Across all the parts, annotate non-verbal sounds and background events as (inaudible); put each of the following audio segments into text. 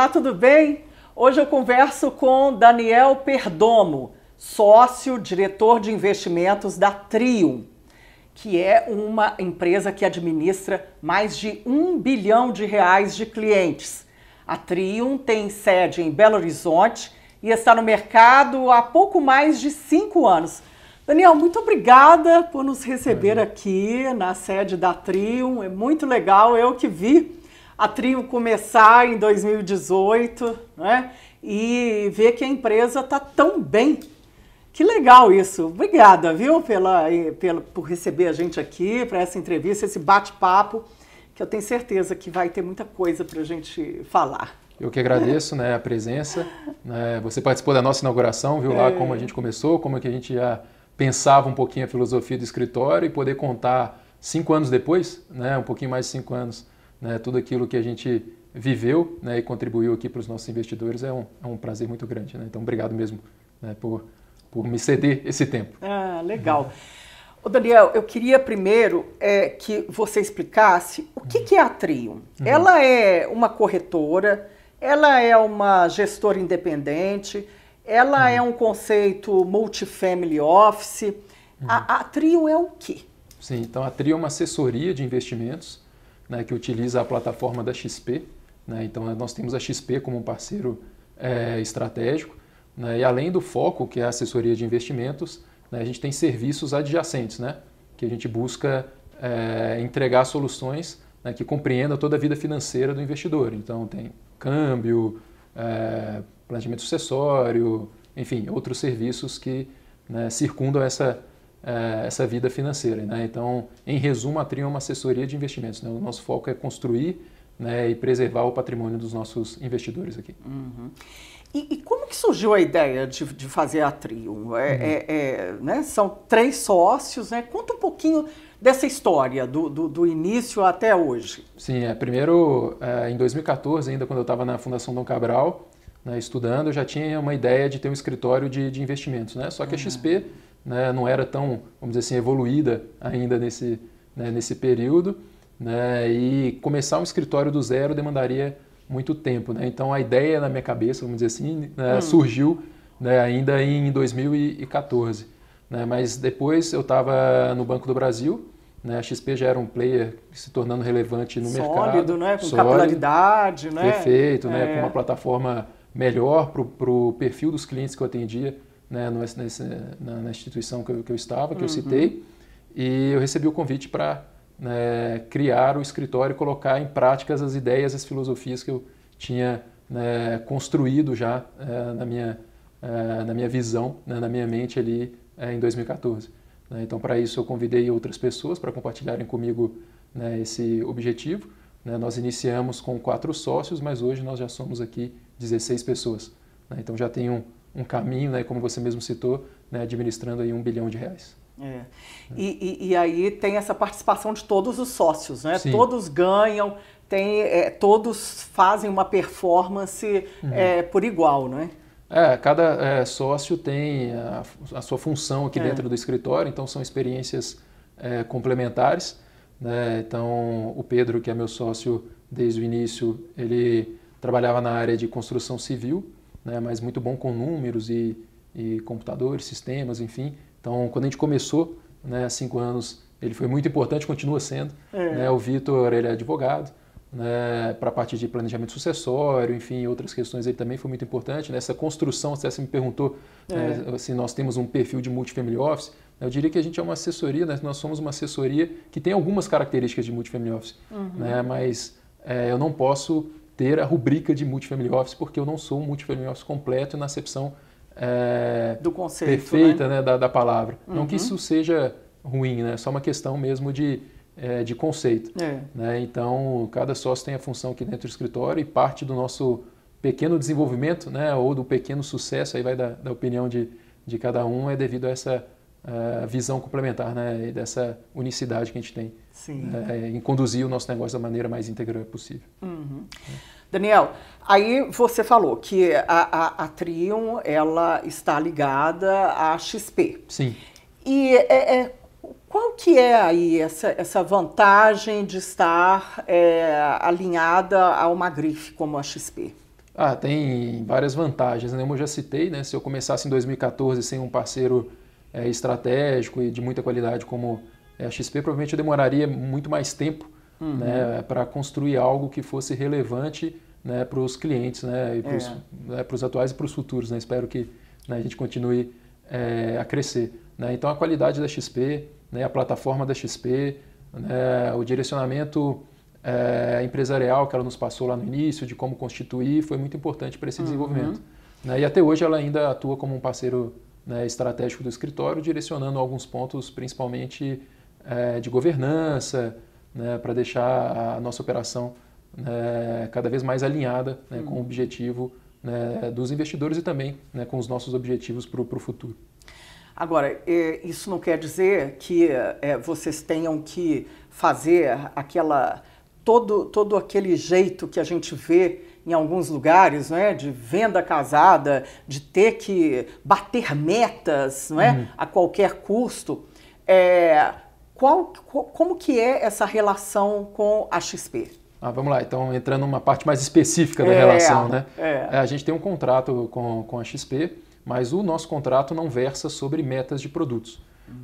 Olá, tudo bem? Hoje eu converso com Daniel Perdomo, sócio, diretor de investimentos da Trium que é uma empresa que administra mais de um bilhão de reais de clientes. A Trium tem sede em Belo Horizonte e está no mercado há pouco mais de cinco anos. Daniel, muito obrigada por nos receber aqui na sede da Trium. É muito legal, eu que vi a trio começar em 2018, né? E ver que a empresa está tão bem. Que legal isso. Obrigada, viu, pela, pela, por receber a gente aqui, para essa entrevista, esse bate-papo, que eu tenho certeza que vai ter muita coisa para a gente falar. Eu que agradeço né, a presença. Né, você participou da nossa inauguração, viu lá é. como a gente começou, como é que a gente já pensava um pouquinho a filosofia do escritório e poder contar cinco anos depois, né, um pouquinho mais de cinco anos, né, tudo aquilo que a gente viveu né, e contribuiu aqui para os nossos investidores é um, é um prazer muito grande. Né? Então, obrigado mesmo né, por, por me ceder esse tempo. Ah, legal. Ô Daniel, eu queria primeiro é, que você explicasse o que, que é a Trium. Uhum. Ela é uma corretora, ela é uma gestora independente, ela uhum. é um conceito multifamily office. Uhum. A, a Trium é o quê? Sim, então a Trium é uma assessoria de investimentos né, que utiliza a plataforma da XP. Né? Então, eh, nós temos a XP como um parceiro é, estratégico. Né? E além do foco, que é a assessoria de investimentos, né, a gente tem serviços adjacentes, né, que a gente busca é, entregar soluções né, que compreendam toda a vida financeira do investidor. Então, tem câmbio, é, planejamento sucessório, enfim, outros serviços que circundam essa é, essa vida financeira. Né? Então, em resumo, a Trio é uma assessoria de investimentos. Né? O nosso foco é construir né, e preservar o patrimônio dos nossos investidores aqui. Uhum. E, e, como que surgiu a ideia de, de fazer a Trio? É, uhum. é, é, né? São três sócios, né? Conta um pouquinho dessa história, do, do, do início até hoje. Sim, é, primeiro, é, em 2014, ainda quando eu estava na Fundação Dom Cabral, né, estudando, eu já tinha uma ideia de ter um escritório de, de investimentos, né? Só que uhum. a XP né, não era tão, vamos dizer assim, evoluída ainda nesse, né, nesse período, né, e começar um escritório do zero demandaria muito tempo. Né? Então a ideia na minha cabeça, vamos dizer assim, né, hum. surgiu né, ainda em 2014. Né? Mas depois eu estava no Banco do Brasil, né? a XP já era um player se tornando relevante no sólido, mercado. Sólido, né? com sólido, capilaridade. Né? Perfeito, é. né? com é. uma plataforma melhor para o perfil dos clientes que eu atendia né, nesse, na, na, instituição que eu, que eu estava, que uhum. eu citei, e eu recebi o convite para né, criar o escritório e colocar em práticas as ideias, as filosofias que eu tinha né, construído já é, na, minha, é, na minha visão, né, na minha mente ali é, em 2014. Né. Então, para isso, eu convidei outras pessoas para compartilharem comigo né, esse objetivo. Né. Nós iniciamos com quatro sócios, mas hoje nós já somos aqui 16 pessoas. Então, já tem um um caminho, né, como você mesmo citou, né, administrando aí um bilhão de reais. É. E, e, e, aí tem essa participação de todos os sócios, né? Todos ganham, tem, é, todos fazem uma performance uhum. é, por igual, né? É, cada é, sócio tem a, a, sua função aqui é. dentro do escritório, então são experiências é, complementares. Né? Então, o Pedro, que é meu sócio desde o início, ele trabalhava na área de construção civil, né, mas muito bom com números e, e computadores, sistemas, enfim. Então, quando a gente começou, né, há cinco anos, ele foi muito importante, continua sendo. É. Né, o Vitor, ele é advogado, né, para a parte de planejamento sucessório, enfim, outras questões ele também foi muito importante. Nessa né, construção, se você me perguntou é. né, se nós temos um perfil de multifamily office, eu diria que a gente é uma assessoria, né, nós somos uma assessoria que tem algumas características de multifamily office, uhum. né, mas é, eu não posso ter a rubrica de multifamily office, porque eu não sou um multifamily office completo na acepção é, do conceito, perfeita né? Né, da, da, palavra. Uhum. Não que uhum. isso seja ruim, né? é só uma questão mesmo de, é, de conceito. É. Né? Então, cada sócio tem a função aqui dentro do escritório e parte do nosso pequeno desenvolvimento né, ou do pequeno sucesso, aí vai da, da opinião de, de cada um, é devido a essa a eh, visão complementar né, e dessa unicidade que a gente tem é, em conduzir o nosso negócio da maneira mais íntegra possível. Uhum. Daniel, aí você falou que a, a, a Trion ela está ligada à XP. Sim. E é, é, qual que é aí essa, essa vantagem de estar é, alinhada a uma grife como a XP? Ah, tem várias vantagens. Né? Como eu já citei, né? se eu começasse em 2014 sem um parceiro é, estratégico e de muita qualidade como é, a XP provavelmente demoraria muito mais tempo uhum. né, para construir algo que fosse relevante né, para os clientes, né, e é. né, para os atuais e para os futuros. Né? Espero que né, a gente continue é, a crescer. Né? Então, a qualidade da XP, né, a plataforma da XP, né, o direcionamento é, empresarial que ela nos passou lá no início, de como constituir, foi muito importante para esse uhum. desenvolvimento. Uhum. Né? E até hoje ela ainda atua como um parceiro né, estratégico do escritório, direcionando alguns pontos, principalmente é, de governança, né, para deixar a nossa operação né, cada vez mais alinhada né, com o uhum. objetivo né, dos investidores e também né, com os nossos objetivos para o futuro. Agora, isso não quer dizer que é, vocês tenham que fazer aquela todo, todo aquele jeito que a gente vê em alguns lugares, não é, de venda casada, de ter que bater metas, não é, uhum. a qualquer custo. É, qual, como que é essa relação com a XP? Ah, vamos lá, então entrando numa parte mais específica da é, relação, é. né? É. É, a gente tem um contrato com, com a XP, mas o nosso contrato não versa sobre metas de produtos.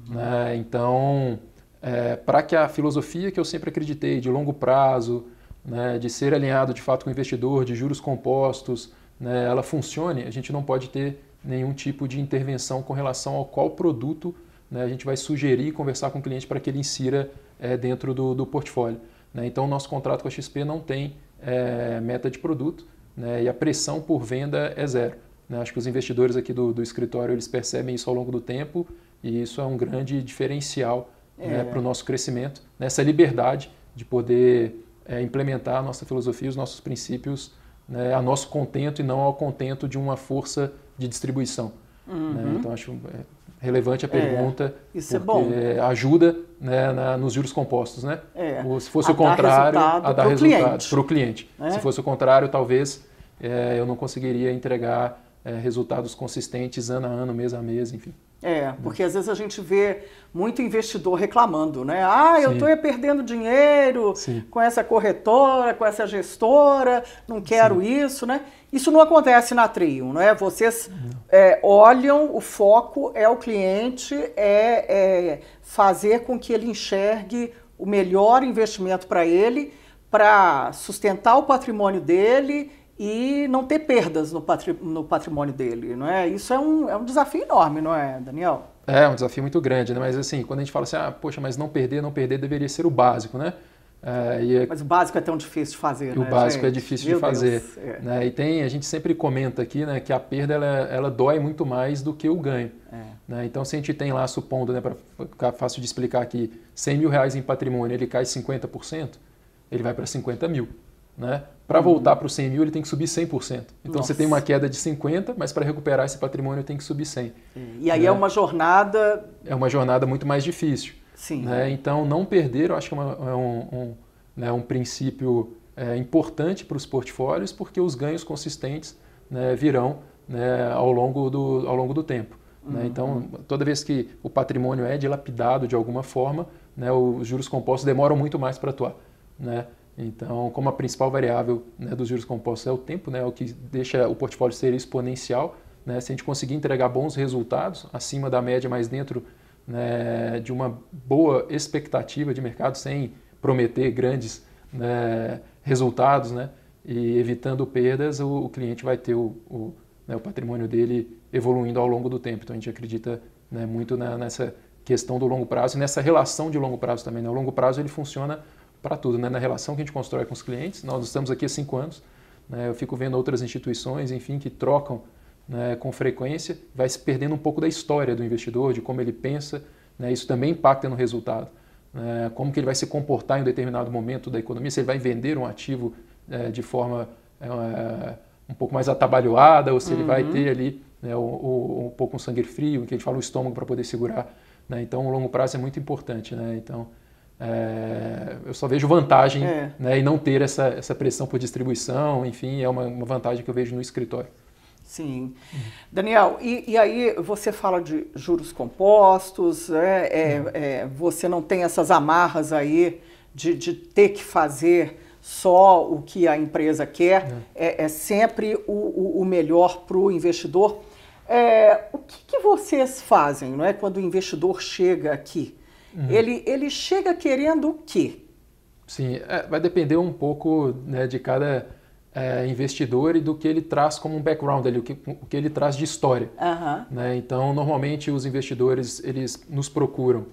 Uhum. Né? Então, é, para que a filosofia que eu sempre acreditei de longo prazo, né, de ser alinhado de fato com o investidor, de juros compostos, né, ela funcione, a gente não pode ter nenhum tipo de intervenção com relação ao qual produto né, a gente vai sugerir e conversar com o cliente para que ele insira é, dentro do, do portfólio. Né? Então, o nosso contrato com a XP não tem é, meta de produto né, e a pressão por venda é zero. Né. Acho que os investidores aqui do, do escritório eles percebem isso ao longo do tempo e isso é um grande diferencial né, é. para o nosso crescimento, nessa né, liberdade de poder eh, implementar a nossa filosofia, os nossos princípios né, a nosso contento e não ao contento de uma força de distribuição. Né? Uhum. Né? Então, acho é, relevante a é, pergunta, é, isso é bom. Né? ajuda né, na, nos juros compostos. Né? É, se fosse o contrário, a dar resultado para o cliente. cliente. É. Se fosse o contrário, talvez é, eu não conseguiria entregar é, resultados consistentes ano a ano, mês a mês, enfim. É, né? porque às vezes a gente vê muito investidor reclamando, né? Ah, eu estou perdendo dinheiro Sim. com essa corretora, com essa gestora, não quero Sim. isso, né? Isso não acontece na Trio, né? não é? Vocês É, olham, o foco é o cliente, é, é fazer com que ele enxergue o melhor investimento para ele, para sustentar o patrimônio dele e não ter perdas no, patrimônio dele, não é? Isso é um, é um desafio enorme, não é, Daniel? É, um desafio muito grande, né? Mas assim, quando a gente fala assim, ah, poxa, mas não perder, não perder deveria ser o básico, né? É, é mas o básico é tão difícil de fazer, né, O básico é gente? é difícil Meu de fazer. Né? E tem, a gente sempre comenta aqui né, que a perda ela, ela dói muito mais do que o ganho. É. Né? Então, se a gente tem lá, supondo, né, para ficar fácil de explicar aqui, 100 mil reais em patrimônio, ele cai 50%, ele vai para 50 mil né? Para voltar para os 100 mil, ele tem que subir 100%. Então Nossa. você tem uma queda de 50%, mas para recuperar esse patrimônio tem que subir 100%. E aí né? é uma jornada. É uma jornada muito mais difícil. Sim. Né? Então não perder, eu acho que é, é um, um, né, um, princípio é, importante para os portfólios, porque os ganhos consistentes né, virão né, ao, longo do, ao longo do tempo. Né? Uhum. Então, toda vez que o patrimônio é dilapidado de alguma forma, os juros compostos demoram muito mais para atuar. Né? Então, como a principal variável né, dos juros compostos é o tempo, né, é o que deixa o portfólio ser exponencial, né, se a gente conseguir entregar bons resultados, acima da média, mas dentro né, de uma boa expectativa de mercado, sem prometer grandes né, resultados, né, e evitando perdas, o, o cliente vai ter o, o, né, o, patrimônio dele evoluindo ao longo do tempo. Então, a gente acredita né, muito na, nessa questão do longo prazo e nessa relação de longo prazo também. Né? O longo prazo ele funciona para tudo, né? na relação que a gente constrói com os clientes. Nós estamos aqui há cinco anos, né? eu fico vendo outras instituições, enfim, que trocam né, com frequência, vai se perdendo um pouco da história do investidor, de como ele pensa, né? isso também impacta no resultado. Né? Como que ele vai se comportar em um determinado momento da economia, se ele vai vender um ativo é, de forma é, um pouco mais atabalhoada, ou se uhum. ele vai uhum. ter ali né, o, o, um pouco um sangue frio, que a gente fala o estômago para poder segurar. Né? Então, o longo prazo é muito importante. Né? Então, é, eu só vejo vantagem é. né, em não ter essa, essa pressão por distribuição, enfim, é uma, uma vantagem que eu vejo no escritório. Sim. Uhum. Daniel, e, e, aí você fala de juros compostos, né? é, uhum. é, você não tem essas amarras aí de, de ter que fazer só o que a empresa quer, uhum. é, é, sempre o, o, o melhor para o investidor. É, o que, que vocês fazem não é, quando o investidor chega aqui? Uhum. Ele, ele chega querendo o quê? Sim, é, vai depender um pouco né, de cada é, investidor e do que ele traz como um background, ele, o, que, o que ele traz de história. Uhum. Né? Então, normalmente os investidores eles nos procuram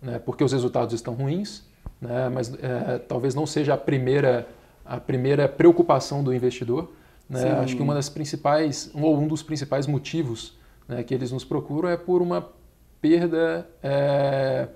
né, porque os resultados estão ruins, né, mas é, talvez não seja a primeira, a primeira preocupação do investidor. Né. Acho que uma das principais, ou um dos principais motivos né, que eles nos procuram é por uma perda é,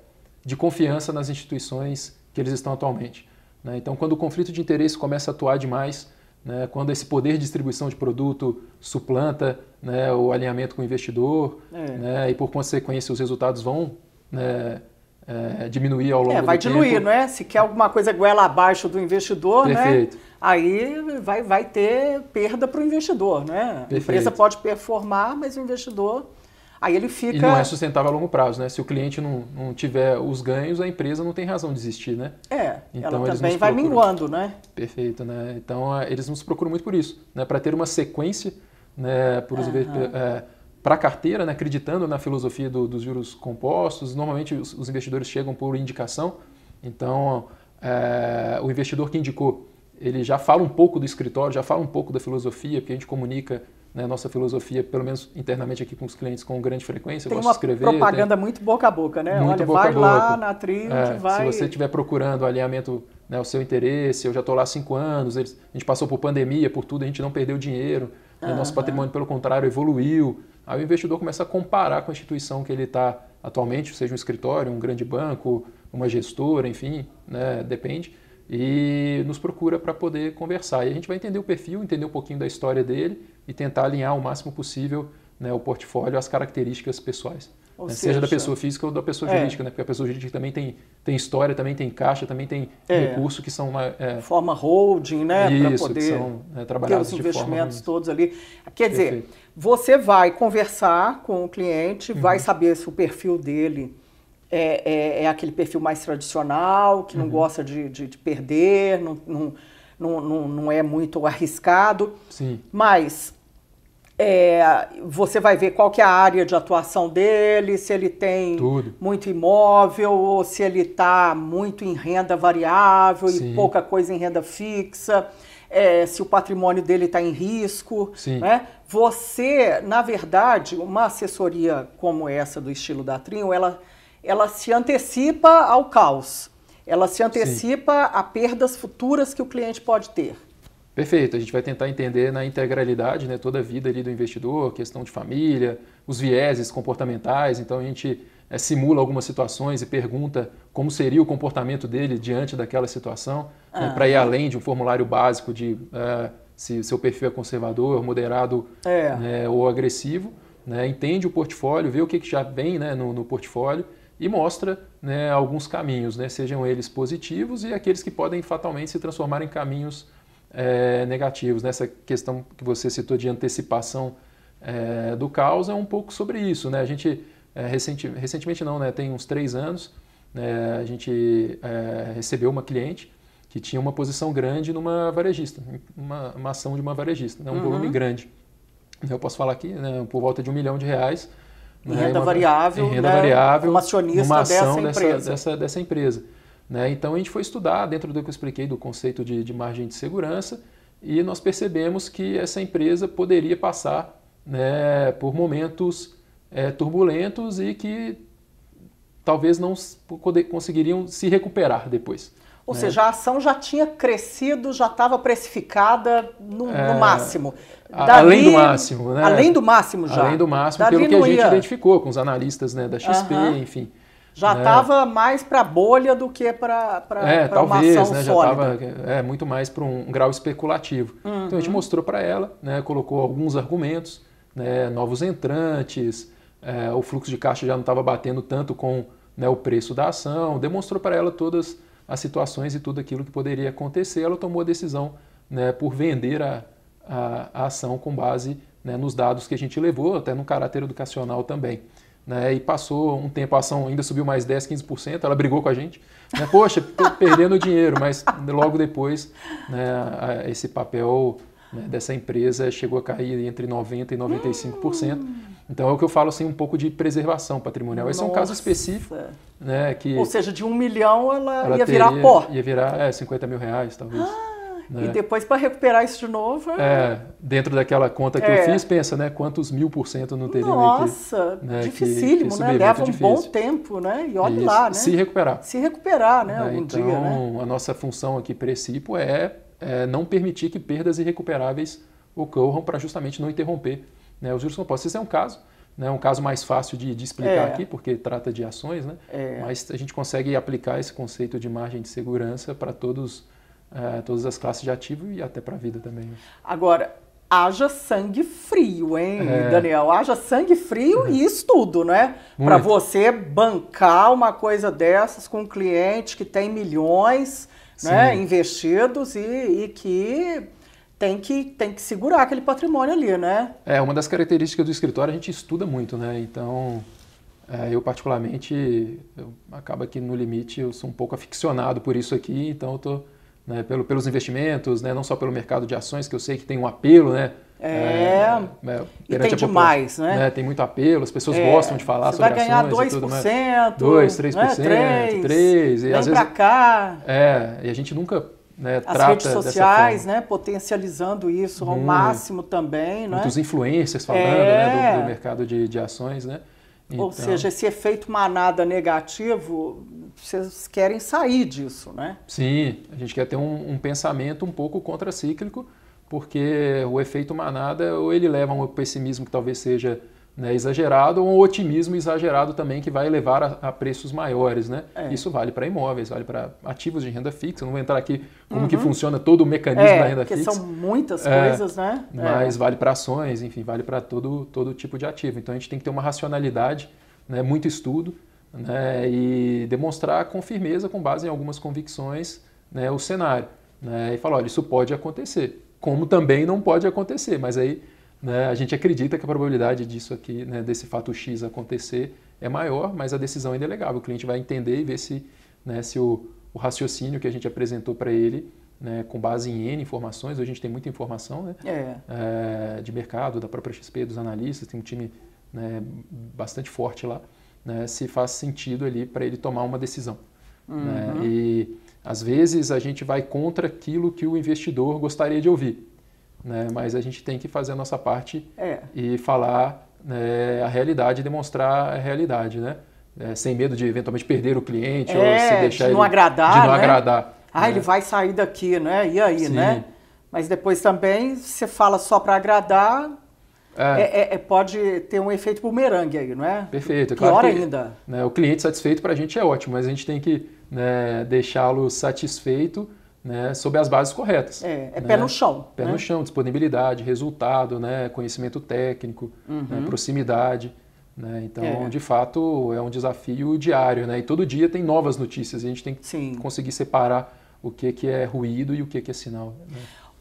de confiança nas instituições que eles estão atualmente. Né? Então, quando o conflito de interesse começa a atuar demais, né? quando esse poder de distribuição de produto suplanta né? o alinhamento com o investidor, é. Né? e por consequência os resultados vão né? é, diminuir ao longo é, vai do diluir, tempo. não é? Se quer alguma coisa goela abaixo do investidor, né? Perfeito. né? aí vai, vai ter perda para o investidor, né? Perfeito. A empresa pode performar, mas o investidor Aí ele fica. E não é sustentável a longo prazo, né? Se o cliente não, não tiver os ganhos, a empresa não tem razão de desistir, né? É. Então ela também vai minguando, né? Perfeito, né? Então é, eles nos procuram muito por isso, né? Para ter uma sequência, né? Para é, para a carteira, né? acreditando na filosofia do, dos juros compostos, normalmente os, os, investidores chegam por indicação. Então, é, o investidor que indicou, ele já fala um pouco do escritório, já fala um pouco da filosofia, porque a gente comunica né, nossa filosofia, pelo menos internamente aqui com os clientes, com grande frequência. Tem eu gosto uma de escrever. propaganda tem... muito boca a boca, né? Muito Olha, boca vai a boca. lá na trilha, é, vai... Se você estiver procurando alinhamento, né, o seu interesse, eu já estou lá há cinco anos, eles, a gente passou por pandemia, por tudo, a gente não perdeu dinheiro, né, nosso patrimônio, pelo contrário, evoluiu. Aí o investidor começa a comparar com a instituição que ele está atualmente, seja um escritório, um grande banco, uma gestora, enfim, né, depende e nos procura para poder conversar. E a gente vai entender o perfil, entender um pouquinho da história dele e tentar alinhar o máximo possível né, o portfólio às características pessoais. Né, seja, seja, da pessoa física ou da pessoa é. jurídica, né? porque a pessoa jurídica também tem, tem história, também tem caixa, também tem é. recurso que são... Uma, né, é... Forma holding, né? Para poder que são, né, trabalhados ter os investimentos todos ali. Quer Perfeito. dizer, você vai conversar com o cliente, uhum. vai saber se o perfil dele é, é, é aquele perfil mais tradicional, que uhum. não gosta de, de, de perder, não, não, não, não, é muito (laughs) arriscado. Sim. Mas é, você vai ver qual que é a área de atuação dele, se ele tem Tudo. muito imóvel, ou se ele está muito em renda variável Sim. e pouca coisa em renda fixa, é, se o patrimônio dele está em risco. Né? Você, na verdade, uma assessoria como essa do estilo da Trio, ela ela se antecipa ao caos, ela se antecipa Sim. a perdas futuras que o cliente pode ter. Perfeito, a gente vai tentar entender na integralidade né, toda a vida ali do investidor, questão de família, os vieses comportamentais, então a gente é, simula algumas situações e pergunta como seria o comportamento dele diante daquela situação, né, ah. né, para ir além de um formulário básico de uh, se seu perfil é conservador, moderado é. Né, ou agressivo. Né, entende o portfólio, vê o que, que já vem né, no, no portfólio e mostra né, alguns caminhos, né, sejam eles positivos e aqueles que podem fatalmente se transformar em caminhos é, negativos. Nessa questão que você citou de antecipação é, do caos é um pouco sobre isso. Né? A gente, é, eh, recenti recentemente não, né, tem uns três anos, né, a gente recebeu uma cliente que tinha uma posição grande numa varejista, uma, uma ação de uma varejista, né, um uhum. volume grande. Eu posso falar aqui, né, por volta de um milhão de reais, né? Renda uma, variável, em renda né? variável, uma acionista uma ação dessa, empresa. Dessa, dessa, dessa empresa né? Então a gente foi estudar dentro do que eu expliquei do conceito de, de margem de segurança e nós percebemos que essa empresa poderia passar né, por momentos é, turbulentos e que talvez não conseguiriam se recuperar depois. Ou né? seja, a ação já tinha crescido, já estava precificada no, é... no máximo. Dali, além do máximo, né? Além do máximo já. Além do máximo, Dali pelo que a gente ia. identificou com os analistas né, da XP, enfim. Já estava né? mais para bolha do que para é, pra talvez, ação né, sólida. Já é, muito mais para um, grau especulativo. Então a gente uhum. mostrou para ela, né, colocou alguns argumentos, né, novos entrantes, é, o fluxo de caixa já não estava batendo tanto com né, o preço da ação, demonstrou para ela todas as situações e tudo aquilo que poderia acontecer. Ela tomou a decisão né, por vender a, a, a ação com base né, nos dados que a gente levou, até no caráter educacional também. Né, e passou um tempo, a ação ainda subiu mais 10, 15%, ela brigou com a gente. Né, Poxa, estou (laughs) perdendo dinheiro, mas logo depois né, esse papel né, dessa empresa chegou a cair entre 90% e 95%. Hum. Então é o que eu falo assim, um pouco de preservação patrimonial. Esse Nossa. é um caso específico. Né, que Ou seja, de um milhão ela, ela ia teria, virar pó. Ia virar é, 50 mil reais, talvez. Ah né? E depois para recuperar isso de novo. É... é, dentro daquela conta que é. eu fiz, pensa, né? Quantos mil por cento não teria Nossa, né, que, né, dificílimo, que, que né? Leva um difícil. bom tempo, né? E olha lá, né? Se recuperar. Se recuperar, né, né? Algum então, dia, né? a nossa função aqui, princípio, é, é não permitir que perdas irrecuperáveis ocorram para justamente não interromper né, os juros compostos. Esse é um caso, né, um caso mais fácil de, de explicar é. aqui, porque trata de ações, né, é. mas a gente consegue aplicar esse conceito de margem de segurança para todos é, todas as classes de ativo e até para a vida também. Agora, haja sangue frio, hein, é. Daniel? Haja sangue frio e uhum. estudo, né? Para você bancar uma coisa dessas com um cliente que tem milhões né, investidos e, e, que tem que tem que segurar aquele patrimônio ali, né? É uma das características do escritório a gente estuda muito, né? Então é, eu particularmente eu, acaba que no limite eu sou um pouco aficionado por isso aqui, então eu estou né, pelo, pelos investimentos, né, não só pelo mercado de ações, que eu sei que tem um apelo, né? É, é, é e tem demais, né? né? Tem muito apelo, as pessoas é, gostam de falar sobre ações. Você vai ganhar 2%, tudo, né? 2, 3%, né? 3%, 3 e vem às vezes, pra cá. É, e a gente nunca né, as redes sociais, né, potencializando isso ao hum, máximo também, né? Muitos influencers falando, é. né, do, é. do, mercado de, de ações, né? Então... Ou seja, esse efeito manada negativo vocês querem sair disso, né? Sim, a gente quer ter um, um pensamento um pouco contracíclico, porque o efeito manada ou ele leva a um pessimismo que talvez seja né, exagerado ou um otimismo exagerado também que vai levar a, a preços maiores, né? É. Isso vale para imóveis, vale para ativos de renda fixa. Não vou entrar aqui como uhum. que funciona todo o mecanismo é, da renda fixa. são muitas é, coisas, né? Mas é. vale para ações, enfim, vale para todo, todo tipo de ativo. Então a gente tem que ter uma racionalidade, né, muito estudo, né, e demonstrar com firmeza, com base em algumas convicções, né, o cenário. Né, e falar, olha, isso pode acontecer, como também não pode acontecer, mas aí né, a gente acredita que a probabilidade disso aqui, né, desse fato X acontecer, é maior, mas a decisão é indelegável. O cliente vai entender e ver se, né, se o, o, raciocínio que a gente apresentou para ele, com base em N informações, hoje a gente tem muita informação é. É, de mercado, da própria XP, dos analistas, tem um time bastante forte lá né, se faz sentido ali para ele tomar uma decisão. Né. Uhum. Né? E às vezes a gente vai contra aquilo que o investidor gostaria de ouvir, né? mas a gente tem que fazer a nossa parte é. e falar né, a realidade, demonstrar a realidade, né? É, sem medo de eventualmente perder o cliente é, ou se deixar de não ele, agradar, de não né? agradar. Ah, ele né. vai sair daqui, né? E aí, né? Sim. né? Mas depois também você fala só para agradar, é. é. É, é, pode ter um efeito bumerangue aí, não é? Perfeito. É Pior claro que, ainda. Né, o cliente satisfeito para a gente é ótimo, mas a gente tem que né, deixá-lo satisfeito né, sob as bases corretas. É, é né? pé no chão. Pé né? no chão, disponibilidade, resultado, né, conhecimento técnico, uhum. proximidade. Então, é. de fato, é um desafio diário. E todo dia tem novas notícias e a gente tem que Sim. conseguir separar o que, que é ruído e o que, que é sinal.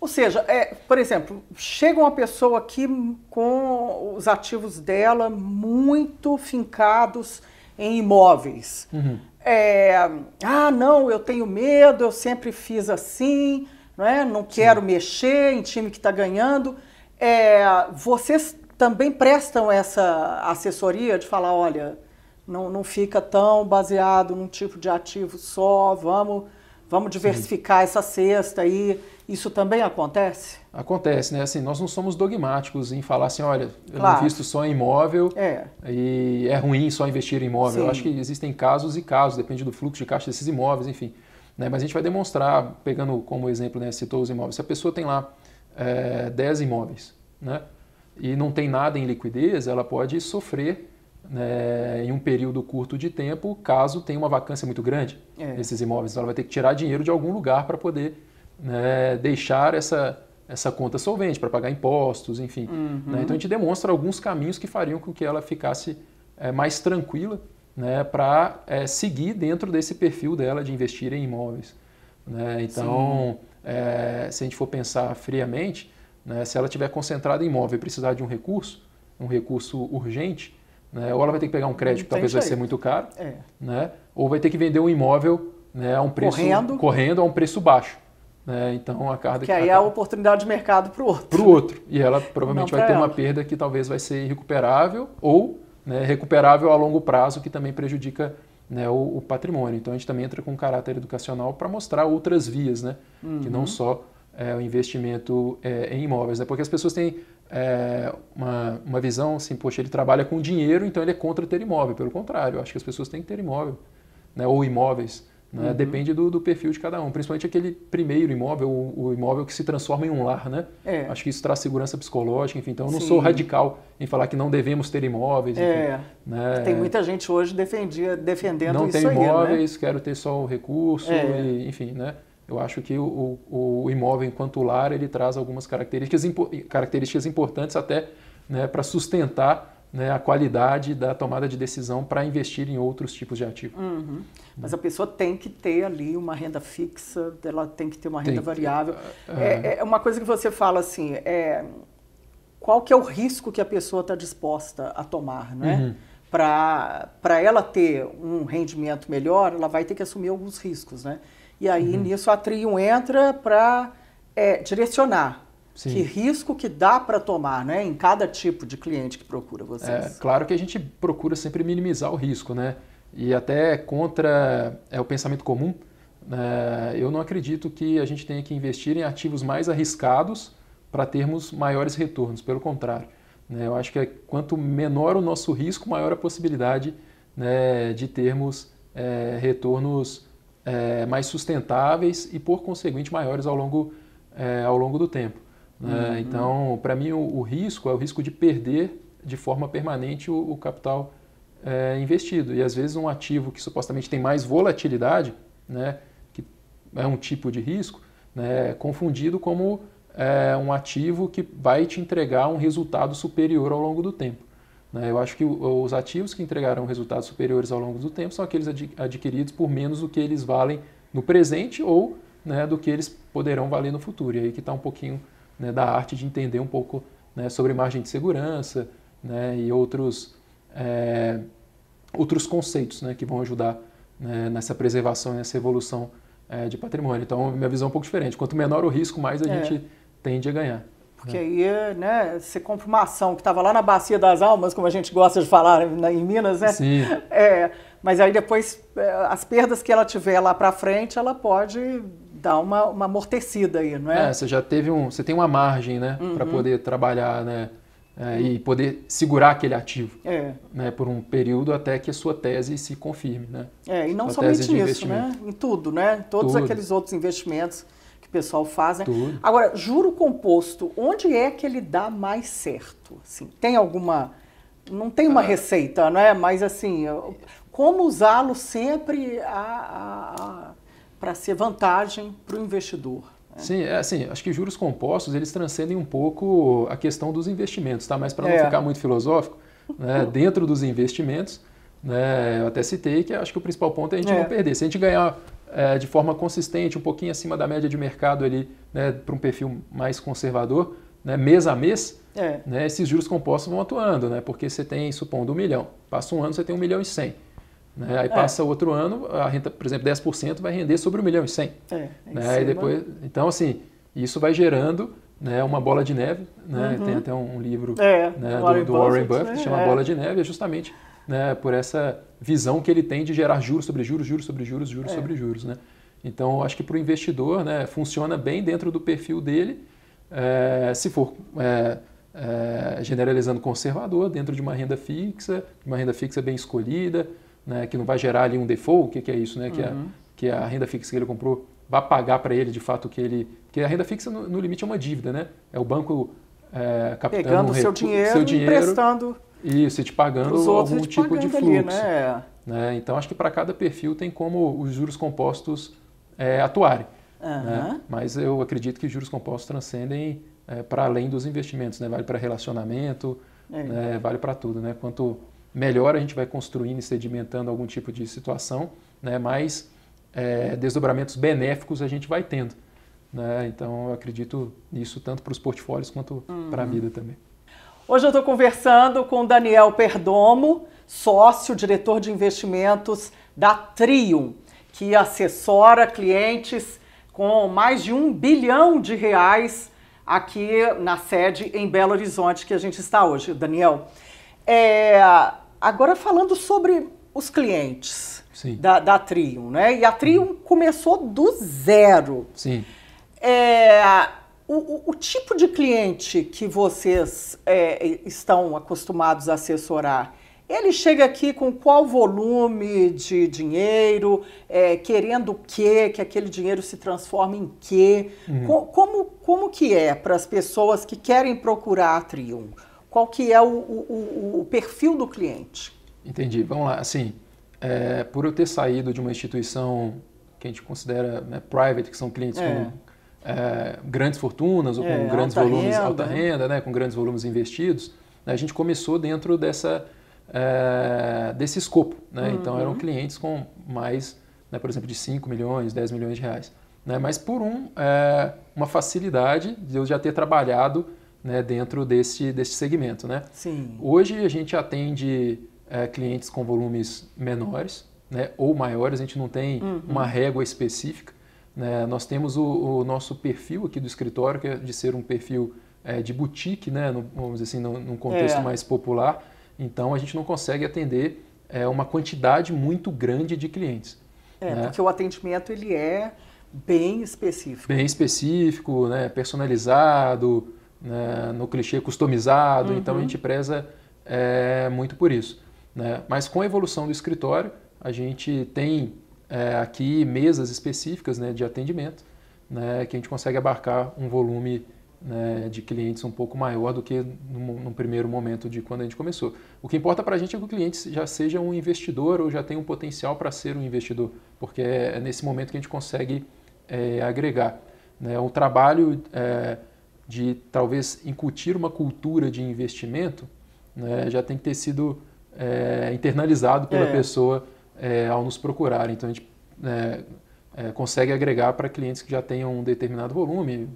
Ou seja, é, por exemplo, chega uma pessoa aqui com os ativos dela muito fincados em imóveis. Uhum. É, ah, não, eu tenho medo, eu sempre fiz assim, não, é? não quero Sim. mexer em time que está ganhando. É, vocês também prestam essa assessoria de falar, olha, não, não fica tão baseado num tipo de ativo só, vamos, vamos diversificar Sim. essa cesta aí. Isso também acontece? Acontece, né? Assim, nós não somos dogmáticos em falar assim, olha, eu claro. visto só em imóvel é. e é ruim só investir em imóvel. Sim. Eu acho que existem casos e casos, depende do fluxo de caixa desses imóveis, enfim. Né? Mas a gente vai demonstrar, pegando como exemplo, né? citou os imóveis, se a pessoa tem lá é, eh, 10 imóveis né? e não tem nada em liquidez, ela pode sofrer né, em um período curto de tempo, caso tenha uma vacância muito grande é. nesses imóveis. Ela vai ter que tirar dinheiro de algum lugar para poder né, deixar essa, essa conta solvente para pagar impostos, enfim. Né. Uhum. Né? Então a gente demonstra alguns caminhos que fariam com que ela ficasse é, mais tranquila né, para é, seguir dentro desse perfil dela de investir em imóveis. Né? Então, é, se a gente for pensar friamente, né, se ela tiver concentrada em imóvel e precisar de um recurso, um recurso urgente, né, ou ela vai ter que pegar um crédito que talvez vai ser muito caro, é. né, ou vai ter que vender um imóvel né, a um preço correndo. correndo a um preço baixo. Né? Então a carga que aí é a oportunidade de mercado para o outro. Para o outro. E ela provavelmente vai ter ela. uma perda que talvez vai ser irrecuperável ou né, recuperável a longo prazo, que também prejudica né, o, o, patrimônio. Então a gente também entra com um caráter educacional para mostrar outras vias, né? Uhum. Que não uhum. só é, o investimento é, em imóveis, né? Porque as pessoas têm é, uma, uma visão assim, poxa, ele trabalha com dinheiro, então ele é contra ter imóvel. Pelo contrário, eu acho que as pessoas têm que ter imóvel, né? Ou imóveis. Né? Uhum. Depende do, do, perfil de cada um, principalmente aquele primeiro imóvel, o, o, imóvel que se transforma em um lar. Né? É. Acho que isso traz segurança psicológica, enfim. Então, eu não Sim. sou radical em falar que não devemos ter imóveis. É. Enfim, né? Tem muita gente hoje defendia, defendendo não isso. Não tem né? imóveis, né? quero ter só o recurso, é. e, enfim. Né? Eu acho que o, o, o, imóvel, enquanto lar, ele traz algumas características, características importantes até né, para sustentar né, a qualidade da tomada de decisão para investir em outros tipos de ativo. Uhum. Né. Mas a pessoa tem que ter ali uma renda fixa, ela tem que ter uma renda tem, variável. Ah, é, é, é uma coisa que você fala assim, é, qual que é o risco que a pessoa está disposta a tomar, né? Uhum. Para ela ter um rendimento melhor, ela vai ter que assumir alguns riscos, né? E aí uhum. nisso a Trium entra para é, direcionar Sim. Que risco que dá para tomar né, em cada tipo de cliente que procura vocês? É, claro que a gente procura sempre minimizar o risco, né? E até contra é, o pensamento comum, é, eu não acredito que a gente tenha que investir em ativos mais arriscados para termos maiores retornos. Pelo contrário, né, eu acho que é, quanto menor o nosso risco, maior a possibilidade né, de termos é, retornos é, mais sustentáveis e, por conseguinte, maiores ao longo, é, ao longo do tempo. Né? Uhum. Então, para mim, o, o, risco é o risco de perder de forma permanente o, o capital é, investido. E às vezes um ativo que supostamente tem mais volatilidade, né, que é um tipo de risco, né, é confundido como é, um ativo que vai te entregar um resultado superior ao longo do tempo. Né. Eu acho que os ativos que entregaram resultados superiores ao longo do tempo são aqueles adquiridos por menos do que eles valem no presente ou né, do que eles poderão valer no futuro. E aí que está um pouquinho né, da arte de entender um pouco né, sobre margem de segurança né, e outros, é, outros conceitos né, que vão ajudar né, nessa preservação e nessa evolução é, de patrimônio. Então, minha visão é um pouco diferente. Quanto menor o risco, mais a é. gente tende a ganhar. Porque né. aí, né, você compra uma ação que estava lá na Bacia das Almas, como a gente gosta de falar em Minas, né? Sim. É, mas aí depois, é, as perdas que ela tiver lá para frente, ela pode dá uma, uma amortecida aí, não é? é? Você já teve um, você tem uma margem, né, uhum. para poder trabalhar, né, é, e poder segurar aquele ativo, é. né, por um período até que a sua tese se confirme, né? É, e não sua somente nisso, né? Em tudo, né? Todos tudo. aqueles outros investimentos que o pessoal faz, né? Tudo. Agora, juro composto, onde é que ele dá mais certo? Assim, tem alguma não tem uma ah. receita, não é? Mas assim, como usá-lo sempre a, a para ser vantagem para o investidor. Né? Sim, é assim, acho que juros compostos eles transcendem um pouco a questão dos investimentos, tá? Mas para não é. ficar muito filosófico, né, (laughs) dentro dos investimentos, né, eu até citei que acho que o principal ponto é a gente é. não perder. Se a gente ganhar é, de forma consistente, um pouquinho acima da média de mercado ali, né, para um perfil mais conservador, né, mês a mês, é. né, esses juros compostos vão atuando, né, porque você tem, supondo, um milhão. Passa um ano, você tem um milhão e cem. Né? Aí é. passa outro ano, a renda, por exemplo, 10% vai render sobre 1 milhão e 100. É, né? e depois, então, assim, isso vai gerando né, uma bola de neve. Né? Uhum. Tem até um livro é, né, do, do, Warren Buffett, que né? chama é. Bola de Neve, é justamente né, por essa visão que ele tem de gerar juros sobre juros, juros sobre juros, juros é. sobre juros. Né? Então, acho que para o investidor né, funciona bem dentro do perfil dele, eh, se for... Eh, eh, generalizando conservador dentro de uma renda fixa, uma renda fixa bem escolhida, né, que não vai gerar ali um default, o que, que, é isso, né, que, uhum. a, que a renda fixa que ele comprou vai pagar para ele de fato que ele... Porque a renda fixa, no, no limite, é uma dívida, né? É o banco é, captando... Pegando seu, dinheiro, seu dinheiro emprestando... Isso, e te pagando algum te tipo de fluxo. Ali, né? Né? Então, acho que para cada perfil tem como os juros compostos é, atuarem. Uhum. Né? Mas eu acredito que juros compostos transcendem é, para além dos investimentos. Né? Vale para relacionamento, é. Né? vale para tudo. né Quanto melhor a gente vai construindo e sedimentando algum tipo de situação, né? mais é, desdobramentos benéficos a gente vai tendo. Né? Então, eu acredito nisso tanto para os portfólios quanto uhum. para a uhum. vida também. Hoje eu estou conversando com Daniel Perdomo, sócio, diretor de investimentos da Trio, que assessora clientes com mais de um bilhão de reais aqui na sede em Belo Horizonte que a gente está hoje. Daniel, é, Agora, falando sobre os clientes Sim. da, da Trium, né? E a Trium uhum. começou do zero. Sim. É, o, o, tipo de cliente que vocês é, estão acostumados a assessorar, ele chega aqui com qual volume de dinheiro, é, querendo o quê, que aquele dinheiro se transforme em quê? Uhum. Co como, como que é para as pessoas que querem procurar a Trium? qual que é o, o, o perfil do cliente. Entendi. Vamos lá. Assim, é, por eu ter saído de uma instituição que a gente considera né, private, que são clientes é. com é, grandes fortunas ou é, com grandes alta volumes, renda, alta né? renda, né, com grandes volumes investidos, né, a gente começou dentro dessa, é, desse escopo. Né? Uhum. Então, eram uhum. clientes com mais, né, por exemplo, de 5 milhões, 10 milhões de reais. Né? Mas por um, é, uma facilidade de eu já ter trabalhado né, dentro deste, desse segmento. Né? Sim. Hoje a gente atende é, clientes com volumes menores né, ou maiores, a gente não tem uhum. uma régua específica. Né? Nós temos o, o, nosso perfil aqui do escritório, que é de ser um perfil é, de boutique, né, no, vamos dizer assim, num, num contexto é. mais popular. Então a gente não consegue atender é, uma quantidade muito grande de clientes. É, né? porque o atendimento ele é bem específico. Bem específico, né, personalizado, né, no clichê customizado, uhum. então a gente preza é, muito por isso. Né? Mas com a evolução do escritório, a gente tem é, aqui mesas específicas né, de atendimento, né, que a gente consegue abarcar um volume né, de clientes um pouco maior do que no, no, primeiro momento de quando a gente começou. O que importa para a gente é que o cliente já seja um investidor ou já tenha um potencial para ser um investidor, porque é, é nesse momento que a gente consegue é, agregar. Né? O trabalho é, de talvez incutir uma cultura de investimento, né, já tem que ter sido é, internalizado pela é. pessoa é, ao nos procurar. Então a gente né, é, consegue agregar para clientes que já tenham um determinado volume,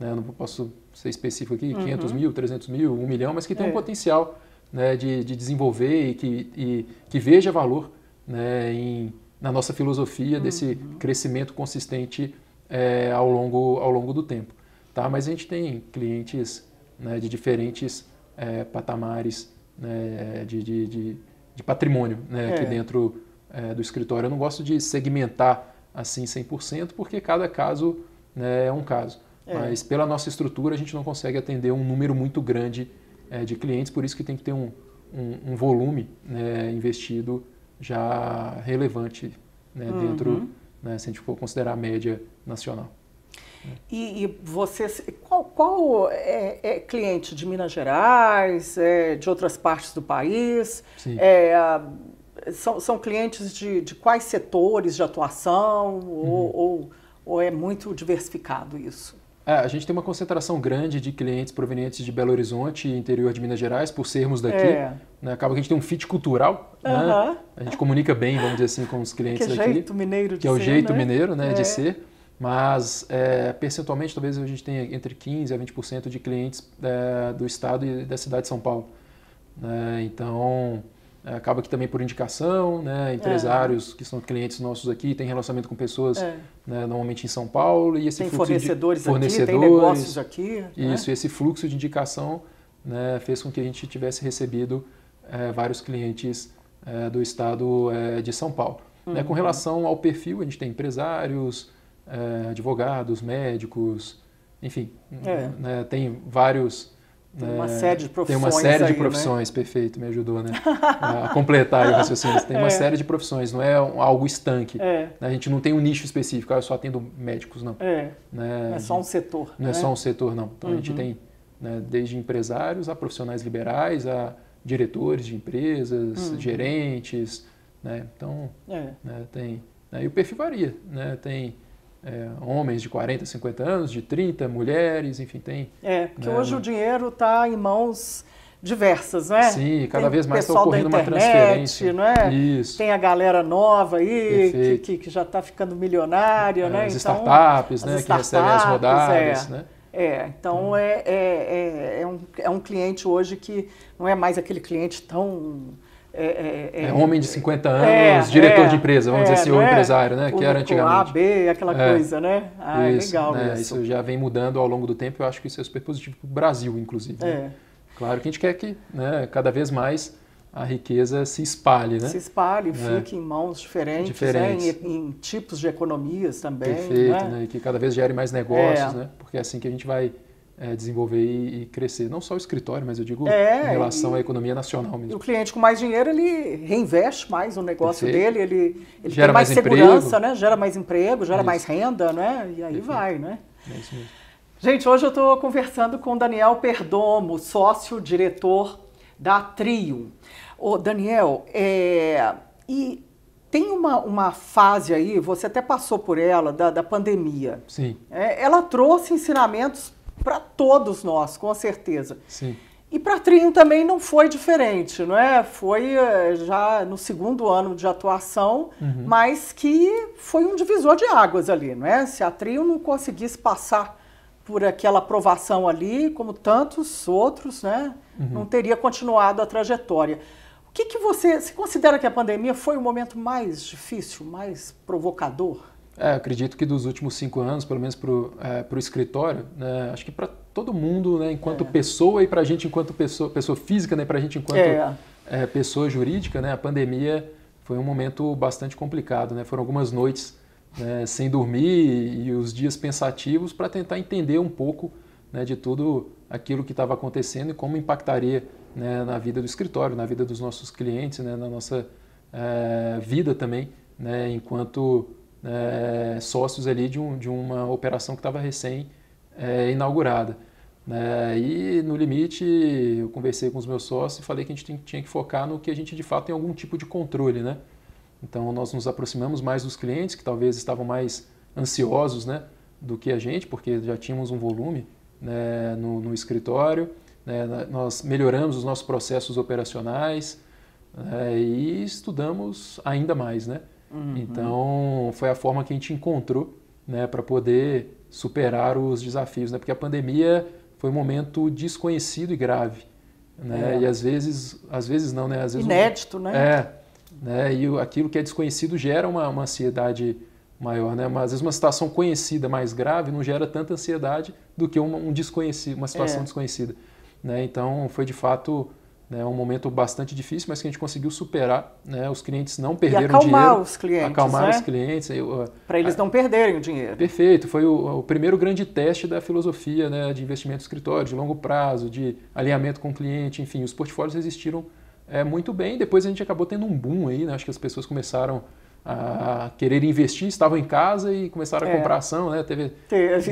né, não posso ser específico aqui, uhum. 500 mil, 300 mil, 1 milhão, mas que tem um é. potencial né, de, de, desenvolver e que, e, que veja valor né, em, na nossa filosofia uhum. desse crescimento consistente é, ao, longo, ao longo do tempo. Tá? Mas a gente tem clientes né, de diferentes é, patamares né, de, de, de, de, patrimônio né, é. aqui dentro é, do escritório. Eu não gosto de segmentar assim 100%, porque cada caso né, é um caso. É. Mas pela nossa estrutura, a gente não consegue atender um número muito grande eh, de clientes, por isso que tem que ter um, um, um volume né, investido já relevante né, uhum. dentro, né, se a gente for considerar a média nacional. E, e você, qual, qual é, é, cliente de Minas Gerais, é, de outras partes do país? É, são, são clientes de, de quais setores de atuação uhum. ou, ou, é muito diversificado isso? É, a gente tem uma concentração grande de clientes provenientes de Belo Horizonte e interior de Minas Gerais, por sermos daqui. É. Né? Acaba que a gente tem um fit cultural, uhum. né? a gente comunica bem, vamos dizer assim, com os clientes daqui. Que é o jeito mineiro de ser. Que é o jeito né? mineiro né, de é. ser mas é, percentualmente talvez a gente tenha entre 15% a 20% de clientes é, do estado e da cidade de São Paulo. Né? Então, é, acaba que também por indicação, né? empresários é. que são clientes nossos aqui, tem relacionamento com pessoas é. né? normalmente em São Paulo. E esse tem fluxo fornecedores, de, fornecedores aqui, tem negócios aqui. Né? Isso, né? esse fluxo de indicação né, fez com que a gente tivesse recebido é, vários clientes é, do estado é, de São Paulo. Uhum. Com relação ao perfil, a gente tem empresários, é, advogados, médicos, enfim, é. né, tem vários. Tem né, uma série de profissões. Tem uma série aí, de né? profissões, né? perfeito, me ajudou né? a completar o raciocínio. Tem uma (laughs) é. série de profissões, não é algo estanque. É. Né, a gente não tem um nicho específico, ah, eu só atendo médicos, não. É, né? é só um setor. Não é só um setor, não. Então uhum. a gente uhum. tem desde empresários a profissionais liberais, a diretores de empresas, uhum. gerentes. Então, é. tem. E o perfil varia. Tem é, homens de 40, 50 anos, de 30, mulheres, enfim, tem. É, porque né, hoje o dinheiro está em mãos diversas, né? Sim, cada tem vez mais está ocorrendo internet, uma transferência. Não é? Isso. Tem a galera nova aí, que, que, que, já está ficando milionária, é, né? As então, startups, né? startups, que recebem as rodadas, é. né? É, então hum. É, é, é, é, um, é um cliente hoje que não é mais aquele cliente tão é, é, é, é, homem de 50 é, anos, diretor é, de empresa, vamos dizer assim, ou empresário, né? que era antigamente. A, B, aquela coisa, né? Ah, isso, legal né? isso. Isso já vem mudando ao longo do tempo, eu acho que isso é super positivo para o Brasil, inclusive. Né? Claro que a gente quer que né, cada vez mais a riqueza se espalhe, né? Se espalhe, fique em mãos diferentes, né? diferentes. Né? Em, em, tipos de economias também. Perfeito, né? né? E que cada vez gere mais negócios, né? Porque é assim que a gente vai é, desenvolver e, e, crescer. Não só o escritório, mas eu digo é, em relação e, à economia nacional mesmo. o cliente com mais dinheiro, ele reinveste mais no negócio Perfeito. dele, ele, ele gera mais, mais segurança, né? gera mais emprego, gera isso. mais renda, né? E aí Perfeito. vai, né? É isso mesmo. Gente, hoje eu estou conversando com Daniel Perdomo, sócio-diretor da Trio. Ô, Daniel, é... e tem uma, uma fase aí, você até passou por ela, da, da pandemia. Sim. É, ela trouxe ensinamentos para todos nós, com certeza. Sim. E para a também não foi diferente, não é? Foi eh, já no segundo ano de atuação, uhum. mas que foi um divisor de águas ali, não é? Se a Trio não conseguisse passar por aquela aprovação ali, como tantos outros, né? Uhum. Não teria continuado a trajetória. O que, que você se considera que a pandemia foi o momento mais difícil, mais provocador? É, acredito que dos últimos cinco anos, pelo menos para o é, escritório, né, acho que para todo mundo, né, enquanto é. pessoa e para a gente enquanto pessoa, pessoa física, né, para a gente enquanto é. é. pessoa jurídica, né, a pandemia foi um momento bastante complicado. Né, foram algumas noites né, sem dormir e, e, os dias pensativos para tentar entender um pouco né, de tudo aquilo que estava acontecendo e como impactaria né, na vida do escritório, na vida dos nossos clientes, né, na nossa é, vida também, né, enquanto é, sócios ali de, um, de uma operação que estava recém é, inaugurada. Né. E no limite eu conversei com os meus sócios e falei que a gente tinha que focar no que a gente de fato tem algum tipo de controle, né? Então nós nos aproximamos mais dos clientes que talvez estavam mais ansiosos, né, do que a gente, porque já tínhamos um volume né, no, no escritório. Né? Nós melhoramos os nossos processos operacionais né, e estudamos ainda mais, né? Uhum. Então, foi a forma que a gente encontrou né, para poder superar os desafios, né? porque a pandemia foi um momento desconhecido e grave. Né? É. E às vezes, às vezes não, né? Às vezes Inédito, um... né? É, né? E aquilo que é desconhecido gera uma, uma ansiedade maior, né? Mas às vezes uma situação conhecida mais grave não gera tanta ansiedade do que uma, um desconhecido, uma situação é. desconhecida, né? Então foi de fato é um momento bastante difícil, mas que a gente conseguiu superar. Né? Os clientes não perderam e acalmar dinheiro. Os clientes, acalmar né? os clientes. Ah, Para eles ah, não perderem o dinheiro. Perfeito. Foi o, o, primeiro grande teste da filosofia né, de investimento escritório, de longo prazo, de alinhamento com o cliente. Enfim, os portfólios resistiram é, muito bem. Depois a gente acabou tendo um boom aí. Né? Acho que as pessoas começaram a querer investir, estavam em casa e começaram é. a comprar ação. Né? Teve,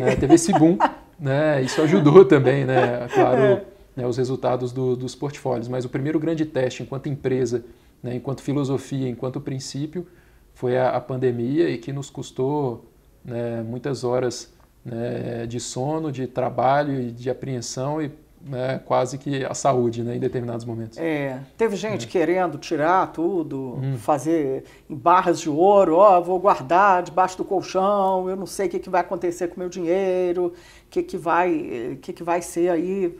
né? Teve esse boom. né? Isso ajudou também, né? (laughs) Claro. É né, os resultados do, dos portfólios. Mas o primeiro grande teste enquanto empresa, né, enquanto filosofia, enquanto princípio, foi a, a pandemia e que nos custou né, muitas horas né, de sono, de trabalho e de apreensão e né, quase que a saúde né, em determinados momentos. É, teve gente é. querendo tirar tudo, hum. fazer em barras de ouro, ó, vou guardar debaixo do colchão, eu não sei o que, que vai acontecer com o meu dinheiro, o que, que, vai, que, que vai ser aí.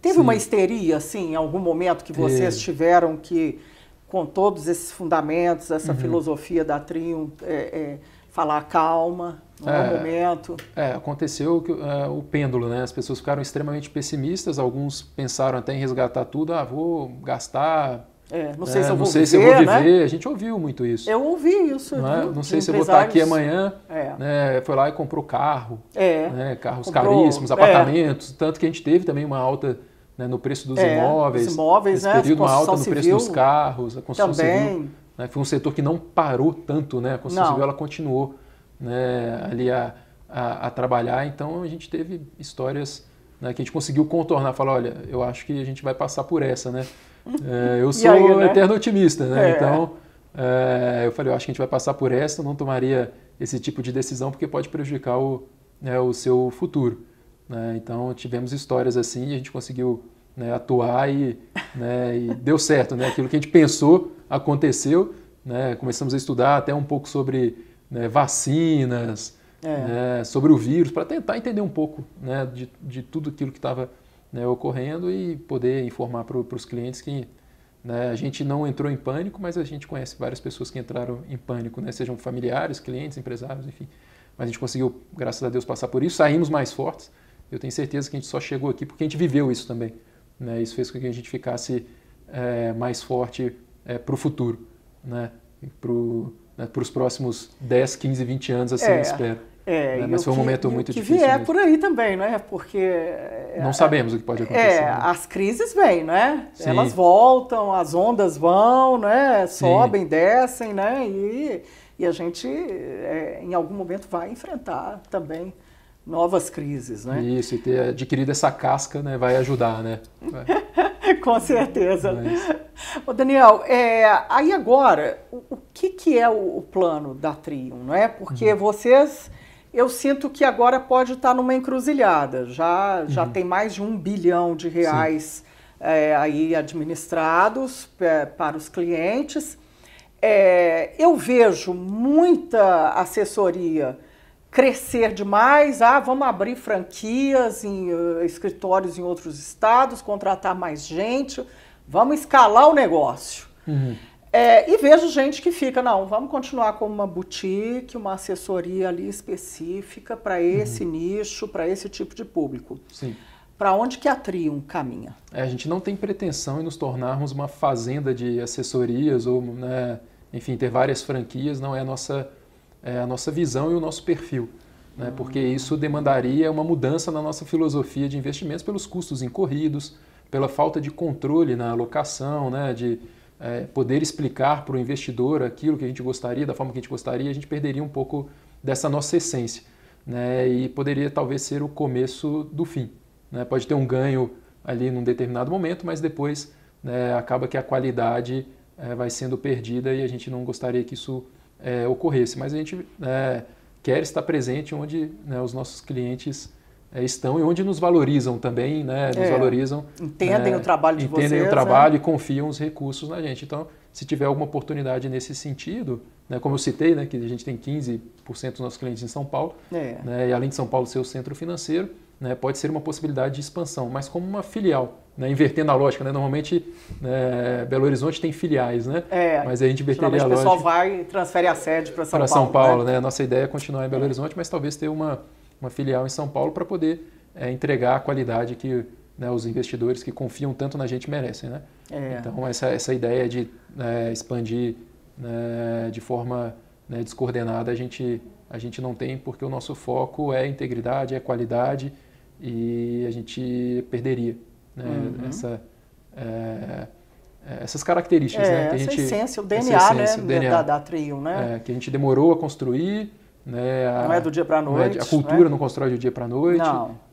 Teve Sim. uma histeria, assim, em algum momento que vocês tiveram que, com todos esses fundamentos, essa uhum. filosofia da Trium, é, é falar calma? É, é, momento. É, aconteceu que, é, o pêndulo, né? As pessoas ficaram extremamente pessimistas, alguns pensaram até em resgatar tudo, ah, vou gastar. É, não né? sei, se, eu não vou sei viver, se eu vou né? viver, né? a gente ouviu muito isso. Eu ouvi isso. Não, é? não sei se eu vou estar tá aqui amanhã. É. Né, foi lá e comprou carro, né, carros comprou, caríssimos, apartamentos. Tanto que a gente teve também uma alta né, no preço dos imóveis. Os imóveis, né? período, uma alta no civil, preço dos carros, a construção também. civil. Né, foi um setor que não parou tanto, né? a construção não. civil ela continuou né, ali a, a, a, trabalhar. Então a gente teve histórias né, que a gente conseguiu contornar, falar, olha, eu acho que a gente vai passar por essa, né? (laughs) É, eu sou aí, né? eterno otimista, né? É. Então é, eu falei, eu acho que a gente vai passar por essa, não tomaria esse tipo de decisão porque pode prejudicar o, né, o seu futuro. Né? Então tivemos histórias assim e a gente conseguiu né, atuar e, né, e, deu certo, né? Aquilo que a gente pensou aconteceu, né? Começamos a estudar até um pouco sobre né, vacinas, é. né, sobre o vírus, para tentar entender um pouco né, de, de tudo aquilo que estava né, ocorrendo e poder informar para os clientes que né, a gente não entrou em pânico, mas a gente conhece várias pessoas que entraram em pânico, né, sejam familiares, clientes, empresários, enfim. Mas a gente conseguiu, graças a Deus, passar por isso, saímos mais fortes. Eu tenho certeza que a gente só chegou aqui porque a gente viveu isso também. Isso fez com que a gente ficasse é, mais forte é, eh, para o futuro, né? para né, para os próximos 10, 15, 20 anos, assim é, eu espero. É, né? Mas foi um que, momento muito que difícil. Que vier por aí também, né? Porque. Não é, sabemos o que pode é, acontecer. É, né? as crises vêm, né? Sim. Elas voltam, as ondas vão, né? Sobem, Sim. descem, né? E, e a gente, é, em algum momento, vai enfrentar também novas crises, né? Isso, e ter adquirido essa casca né, vai ajudar, né? Vai. (laughs) (laughs) Com certeza. Mas... Ô Daniel, é, aí agora, o, o, que, que é o, o plano da Trium, não é? Porque uhum. vocês, eu sinto que agora pode estar numa encruzilhada. Já, já uhum. tem mais de um bilhão de reais é, aí administrados é, para os clientes. É, eu vejo muita assessoria crescer demais, ah, vamos abrir franquias em uh, escritórios em outros estados, contratar mais gente, vamos escalar o negócio. Uhum. É, e vejo gente que fica, não, vamos continuar como uma boutique, uma assessoria ali específica para uhum. esse uhum. nicho, para esse tipo de público. Sim. Para onde que a Trium caminha? É, a gente não tem pretensão em nos tornarmos uma fazenda de assessorias ou, né, enfim, ter várias franquias, não é a nossa é, a nossa visão e o nosso perfil. Né? Porque isso demandaria uma mudança na nossa filosofia de investimentos pelos custos incorridos, pela falta de controle na alocação, né? de é, poder explicar para o investidor aquilo que a gente gostaria, da forma que a gente gostaria, a gente perderia um pouco dessa nossa essência. Né? E poderia talvez ser o começo do fim. Né? Pode ter um ganho ali num determinado momento, mas depois né, acaba que a qualidade é, vai sendo perdida e a gente não gostaria que isso é, ocorresse, mas a gente é, quer estar presente onde né, os nossos clientes é, estão e onde nos valorizam também, né, nos é. valorizam. Entendem né, o trabalho de entendem vocês. Entendem né. o trabalho e confiam os recursos na gente. Então, se tiver alguma oportunidade nesse sentido, né, como eu citei, né, que a gente tem 15% dos nossos clientes em São Paulo, é. né, e além de São Paulo ser o centro financeiro, né, pode ser uma possibilidade de expansão, mas como uma filial. Né, invertendo a lógica, né, normalmente né, Belo Horizonte tem filiais, né? É, mas a gente inverteria a lógica. o pessoal vai e transfere a sede para São Paulo. Para São Paulo, né? né nossa ideia é continuar em Belo é. Horizonte, mas talvez ter uma, uma filial em São Paulo para poder é, entregar a qualidade que né, os investidores que confiam tanto na gente merecem, né? É. Então, essa, essa ideia de né, expandir de forma descoordenada, a gente, a gente não tem, porque o nosso foco é integridade, é qualidade, e a gente perderia né, uhum. essa, é, é essas características. É, né, que a gente, essência, o DNA, né, essência, né, o DNA da, da trio, né? É, que a gente demorou a construir. Né, a, não é do dia para é a noite. a cultura né? não constrói do dia para a noite.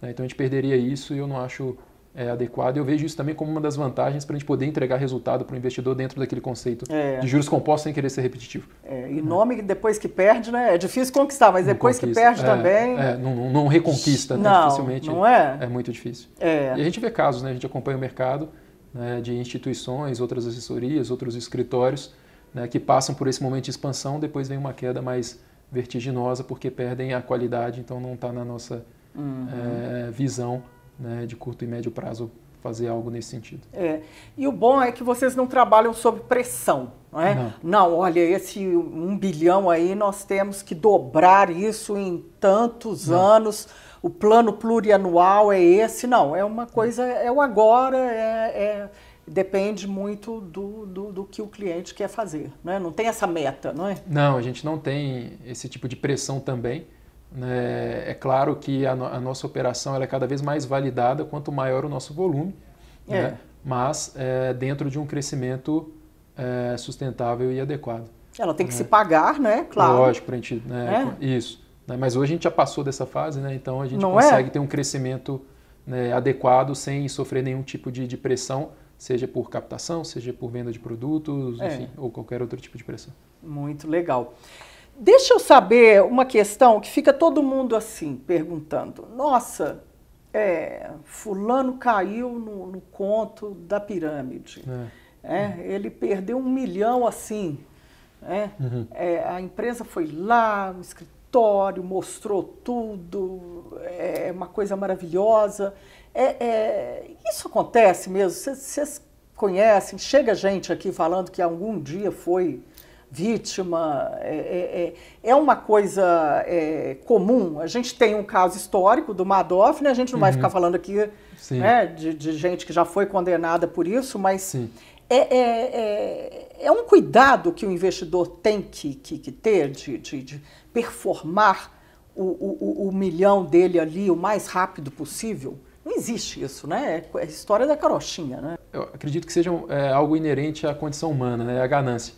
Né, então a gente perderia isso e eu não acho é, adequado. Eu vejo isso também como uma das vantagens para a gente poder entregar resultado para o investidor dentro daquele conceito é. de juros compostos sem querer ser repetitivo. É, e nome depois que perde, né? É difícil conquistar, mas não depois conquista. que perde é, também. É, não, não reconquista, né, não, né? dificilmente. Não é? É muito difícil. É. E a gente vê casos, né? A gente acompanha o mercado né? de instituições, outras assessorias, outros escritórios né? que passam por esse momento de expansão, depois vem uma queda mais vertiginosa porque perdem a qualidade, então não está na nossa uhum. É, visão né, de curto e médio prazo fazer algo nesse sentido. É. E o bom é que vocês não trabalham sob pressão, não é? Não. não, olha, esse um bilhão aí nós temos que dobrar isso em tantos não. anos. O plano plurianual é esse, não. É uma coisa, é o agora, é, é depende muito do, do, do, que o cliente quer fazer, né? Não tem essa meta, não é? Não, a gente não tem esse tipo de pressão também. É, é claro que a, no, a nossa operação é cada vez mais validada quanto maior o nosso volume, né, é. né? mas é, dentro de um crescimento é, sustentável e adequado. Ela tem que né? se pagar, né? Claro. Lógico, para a gente. Né? É. Isso. Né, mas hoje a gente já passou dessa fase, né? então a gente Não é? consegue ter um crescimento adequado sem sofrer nenhum tipo de, de pressão seja por captação, seja por venda de produtos, é. enfim, ou qualquer outro tipo de pressão. Muito legal. Deixa eu saber uma questão que fica todo mundo assim perguntando. Nossa, é, fulano caiu no, no, conto da pirâmide. É. É, uhum. Ele perdeu um milhão assim. Né? Uhum. É, a empresa foi lá, o escritório, mostrou tudo, é, é uma coisa maravilhosa. É, isso acontece mesmo? Vocês conhecem? Chega gente aqui falando que algum dia foi vítima. É, é, é, é uma coisa é, comum. A gente tem um caso histórico do Madoff, né? A gente não uhum. vai ficar falando aqui né, de, de, gente que já foi condenada por isso, mas é é, é, é, um cuidado que o investidor tem que, que, que ter de, de, de performar o, o, o milhão dele ali o mais rápido possível. Não existe isso, né? É a história da carochinha, né? Eu acredito que seja é, algo inerente à condição humana, né? A ganância.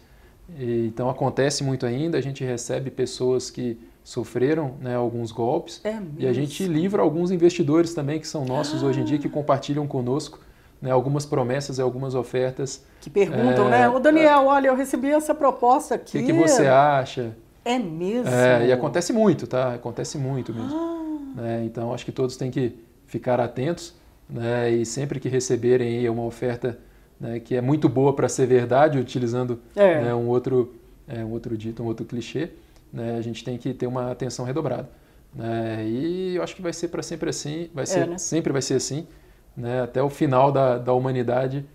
E, então acontece muito ainda, a gente recebe pessoas que sofreram né, alguns golpes é e a gente livra alguns investidores também que são nossos ah. hoje em dia que ah. compartilham conosco né, algumas promessas e algumas ofertas. Que perguntam, é, né? Ô Daniel, é. olha, eu recebi essa proposta aqui. O que, que, você acha? É mesmo? É, e acontece muito, tá? Acontece muito mesmo. Ah. Né? então acho que todos têm que ficar atentos né, e sempre que receberem uma oferta né, que é muito boa para ser verdade, utilizando é. né, um, outro, é, um outro dito, um outro clichê, né, a gente tem que ter uma atenção redobrada. Né, e eu acho que vai ser para sempre assim, vai é, ser, é, sempre vai ser assim, né, até o final da, da humanidade,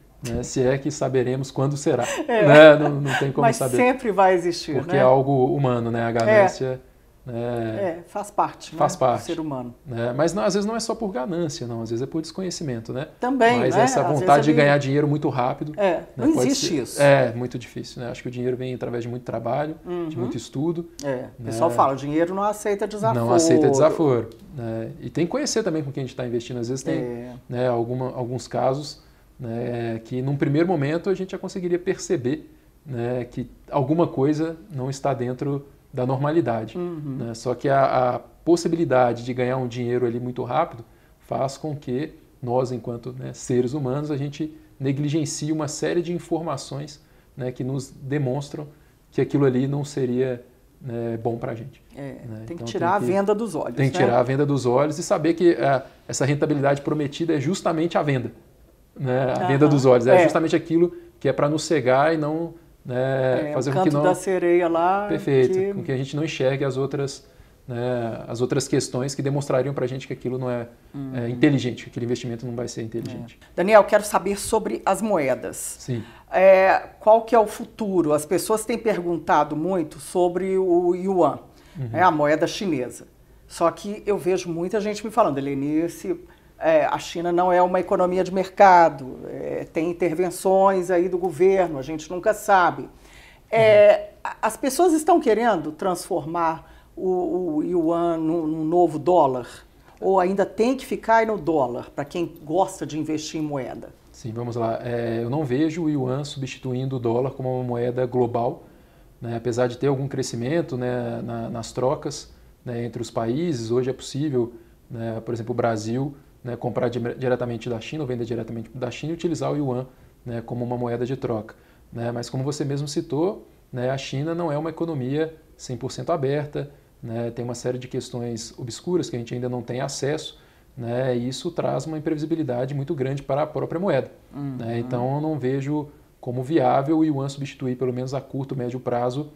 se é que saberemos quando será. É. Não, não, tem como Mas saber. Mas sempre vai existir. Porque é algo humano, né, a é. ganância é, é, faz parte, né, faz né, parte. do ser humano. Né? mas não, às vezes não é só por ganância, não, às vezes é por desconhecimento, né? Também. Mas né? essa vontade é de ganhar dinheiro muito rápido. É, né? não Pode existe ser... isso. É, muito difícil, né? Acho que o dinheiro vem através de muito trabalho, uhum. de muito estudo. É. O pessoal fala, o dinheiro não aceita desaforo. Não aceita desaforo. E tem que conhecer também com quem a gente está investindo. Às vezes tem é. né, alguma, alguns casos né, que num primeiro momento a gente já conseguiria perceber né, que alguma coisa não está dentro da normalidade. Uhum. Né? Só que a, a, possibilidade de ganhar um dinheiro ali muito rápido faz com que nós, enquanto né, seres humanos, a gente negligencie uma série de informações né, que nos demonstram que aquilo ali não seria né, bom para a gente. É, né? Tem que então, tirar tem que, a venda dos olhos. Tem que né? tirar a venda dos olhos e saber que eh, essa rentabilidade prometida é justamente a venda. Né? A uhum. venda dos olhos. É, é, justamente aquilo que é para nos cegar e não né, é, fazer o canto com que não... da sereia lá. Perfeito, que... com que a gente não enxergue as outras, né, as outras questões que demonstrariam para a gente que aquilo não é, é uhum. é, inteligente, que aquele investimento não vai ser inteligente. É. Daniel, quero saber sobre as moedas. Sim. É, qual que é o futuro? As pessoas têm perguntado muito sobre o yuan, né, uhum. a moeda chinesa. Só que eu vejo muita gente me falando, Helenice, é, a China não é uma economia de mercado, é, tem intervenções aí do governo, a gente nunca sabe. É, as pessoas estão querendo transformar o, o yuan num, num, novo dólar? Ou ainda tem que ficar no dólar, para quem gosta de investir em moeda? Sim, vamos lá. É, eu não vejo o yuan substituindo o dólar como uma moeda global, né? apesar de ter algum crescimento né, na, nas trocas né, entre os países. Hoje é possível, né, por exemplo, o Brasil né, comprar diretamente da China ou vender diretamente da China e utilizar o yuan né, como uma moeda de troca. Né? Mas como você mesmo citou, né, a China não é uma economia 100% aberta, né, tem uma série de questões obscuras que a gente ainda não tem acesso, né, e isso traz uma imprevisibilidade muito grande para a própria moeda. Uhum. Então eu não vejo como viável o yuan substituir, pelo menos a curto, médio prazo,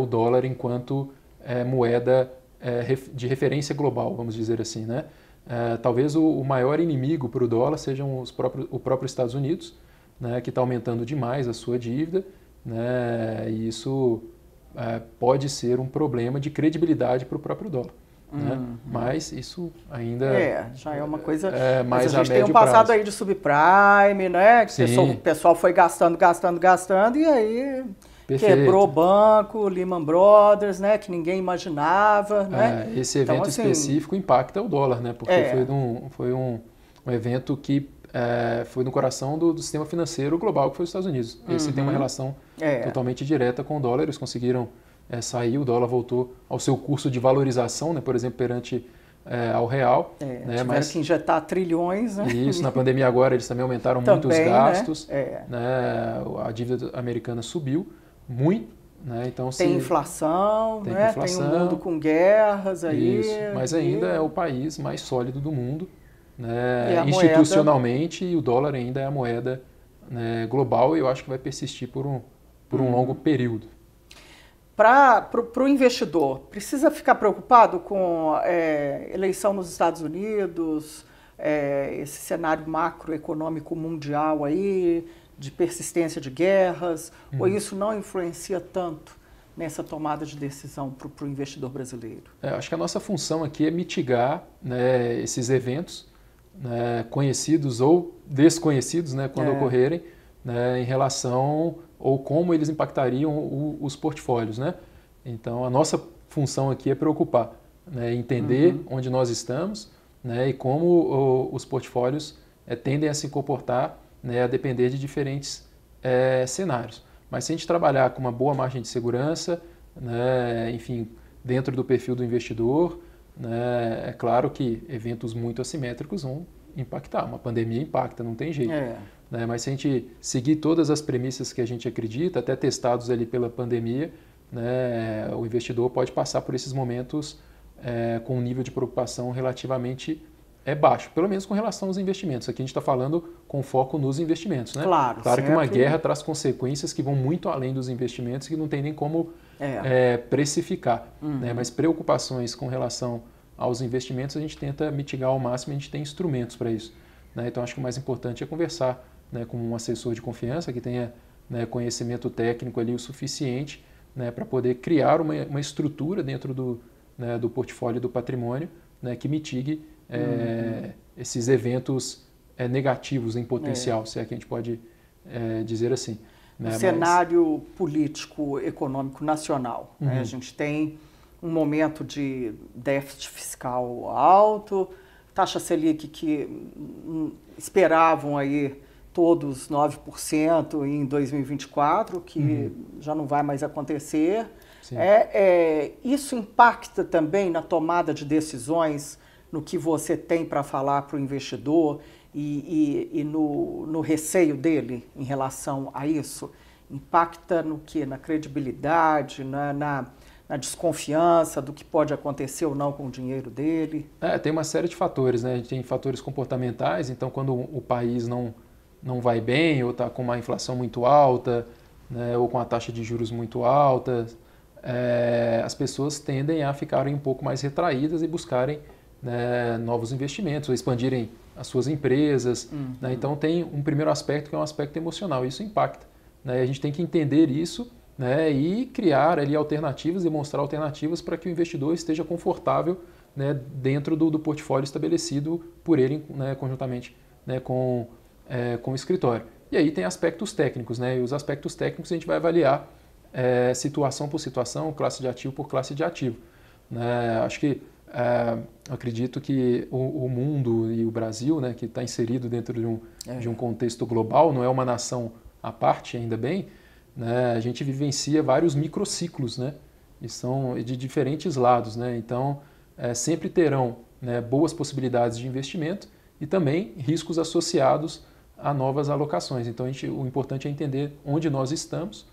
o dólar enquanto é, moeda é, de referência global, vamos dizer assim. Né? É, talvez o, o, maior inimigo para o dólar sejam os próprios, o próprio Estados Unidos, né, que está aumentando demais a sua dívida, né, e isso é, pode ser um problema de credibilidade para o próprio dólar. Uhum. né? Mas isso ainda. É, já é uma coisa. É, mais mas a gente a tem um passado prazo. aí de subprime, né? Que o pessoal foi gastando, gastando, gastando, e aí Perfeito. Quebrou banco, Lehman Brothers, né, que ninguém imaginava, né? É, esse então, evento então, assim, específico impacta o dólar, né? Porque é. foi, um, foi um, um evento que é, foi no coração do, do, sistema financeiro global, que foi os Estados Unidos. Esse uhum. tem uma uhum. relação é. totalmente direta com o dólar. Eles conseguiram é, sair, o dólar voltou ao seu curso de valorização, né? Por exemplo, perante é, ao real. É, né, mas, que injetar trilhões. Né? Isso, na pandemia agora eles também aumentaram (laughs) também, muito os né? gastos, né? É. né? a dívida americana subiu, muito. Né? Então, se... tem assim, inflação, tem, né? inflação, tem um mundo com guerras aí. Isso. Mas e... ainda é o país mais sólido do mundo. Né? Institucionalmente, moeda... o dólar ainda é a moeda né, global e eu acho que vai persistir por um, por um hum. longo período. Para o investidor, precisa ficar preocupado com é, eleição nos Estados Unidos, é, esse cenário macroeconômico mundial aí, de persistência de guerras, uhum. ou isso não influencia tanto nessa tomada de decisão para o investidor brasileiro? É, acho que a nossa função aqui é mitigar né, esses eventos, né, conhecidos ou desconhecidos, né, quando é. ocorrerem, né, em relação ou como eles impactariam o, os portfólios. Né? Então, a nossa função aqui é preocupar, né, entender uhum. onde nós estamos e como o, os portfólios é, tendem a se comportar né, a depender de diferentes é, cenários. Mas se a gente trabalhar com uma boa margem de segurança, né, enfim, dentro do perfil do investidor, né, é claro que eventos muito assimétricos vão impactar. Uma pandemia impacta, não tem jeito. É. Né? Mas se a gente seguir todas as premissas que a gente acredita, até testados ali pela pandemia, né, o investidor pode passar por esses momentos é, com um nível de preocupação relativamente é baixo, pelo menos com relação aos investimentos. Aqui a gente está falando com foco nos investimentos, né? Claro. Claro que uma guerra traz consequências que vão muito além dos investimentos que não tem nem como é. É, precificar. Uhum. Né? Mas preocupações com relação aos investimentos a gente tenta mitigar ao máximo, a gente tem instrumentos para isso. Né? Então acho que o mais importante é conversar né, com um assessor de confiança que tenha né, conhecimento técnico ali o suficiente né, para poder criar uma, uma, estrutura dentro do, né, do portfólio do patrimônio né, que mitigue é, esses eventos é, negativos em potencial, é. se é que a gente pode é, dizer assim. Né? O Mas... cenário político econômico nacional. Né? Uhum. Né? A gente tem um momento de déficit fiscal alto, taxa Selic que hum, esperavam aí todos 9% em 2024, que uhum. já não vai mais acontecer. É, é, isso impacta também na tomada de decisões no que você tem para falar para o investidor e, e, e no, no, receio dele em relação a isso? Impacta no que? Na credibilidade, na, na, na, desconfiança do que pode acontecer ou não com o dinheiro dele? É, tem uma série de fatores, né? A gente tem fatores comportamentais, então quando o país não, não vai bem ou está com uma inflação muito alta, né, ou com a taxa de juros muito alta, é, as pessoas tendem a ficarem um pouco mais retraídas e buscarem né, novos investimentos, expandirem as suas empresas. Uhum. Né? Então tem um primeiro aspecto que é um aspecto emocional, isso impacta. Né? A gente tem que entender isso né, e criar ali alternativas, demonstrar alternativas para que o investidor esteja confortável né, dentro do, do, portfólio estabelecido por ele né, conjuntamente né, com, é, com o escritório. E aí tem aspectos técnicos, né, e os aspectos técnicos a gente vai avaliar é, situação por situação, classe de ativo por classe de ativo. Né. Acho que é, acredito que o, o, mundo e o Brasil, né, que está inserido dentro de um, é. de um contexto global, não é uma nação à parte, ainda bem, né, a gente vivencia vários microciclos, né, e são de diferentes lados, né, então é, sempre terão né, boas possibilidades de investimento e também riscos associados a novas alocações. Então, gente, o importante é entender onde nós estamos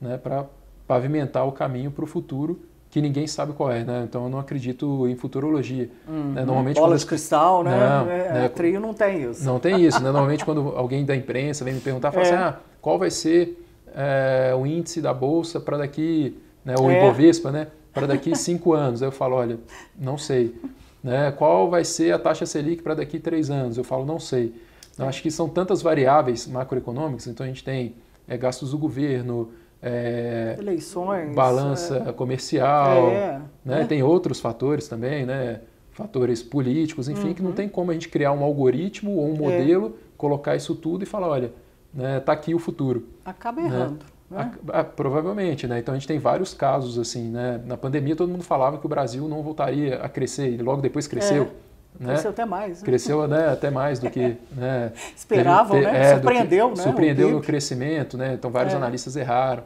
né, para pavimentar o caminho para o futuro que ninguém sabe qual é, né? Então eu não acredito em futurologia. Hum, né? Hum. Normalmente bola quando... de cristal, né? Não, é, né? Trio não tem isso. Não tem isso, né? (laughs) Normalmente quando alguém da imprensa vem me perguntar, fala é. assim, ah, qual vai ser é, o índice da bolsa para daqui, né? Ou é. Ibovespa, né? Para daqui cinco anos. Aí eu falo, olha, não sei. Né? Qual vai ser a taxa selic para daqui três anos? Eu falo, não sei. Então, acho que são tantas variáveis macroeconômicas. Então a gente tem eh, gastos do governo é, eleições, balança é, comercial, é, né? É. tem outros fatores também, né? fatores políticos, enfim, uhum. que não uhum. tem como a gente criar um algoritmo ou um é. modelo, colocar isso tudo e falar, olha, né, tá aqui o futuro. Acaba né? errando. Né? Ah, provavelmente, né? Então a gente tem vários casos assim, né? Na pandemia todo mundo falava que o Brasil não voltaria a crescer e logo depois cresceu. É. Né? Cresceu até mais. Né? Cresceu né, até mais do que. (laughs) Né, Esperavam, né? É, surpreendeu, que, né? Surpreendeu no crescimento, né? Então vários é. analistas erraram.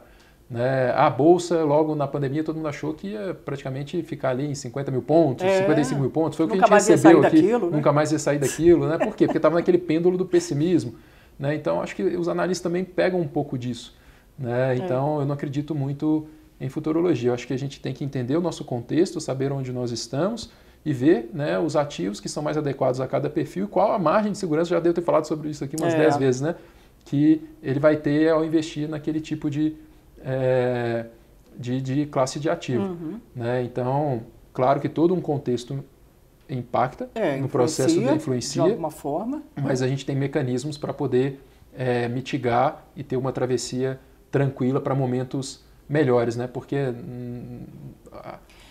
Né? A Bolsa, logo na pandemia, todo mundo achou que ia praticamente ficar ali em 50 mil pontos, é. 55 mil pontos. Foi o que a gente recebeu aqui. Daquilo, né? Nunca mais ia sair daquilo, né? Por quê? Porque estava naquele pêndulo do pessimismo. Né? Então, acho que os analistas também pegam um pouco disso. Né? É. Então, é. eu não acredito muito em futurologia. Eu acho que a gente tem que entender o nosso contexto, saber onde nós estamos e ver né, os ativos que são mais adequados a cada perfil e qual a margem de segurança, já devo ter falado sobre isso aqui umas 10 é. vezes, né? Que ele vai ter ao investir naquele tipo de, é, de, de, classe de ativo. Uhum. Né? Então, claro que todo um contexto impacta é, no processo da influencia. De alguma forma. Mas a gente tem mecanismos para poder eh, mitigar e ter uma travessia tranquila para momentos melhores, né? Porque. Hum,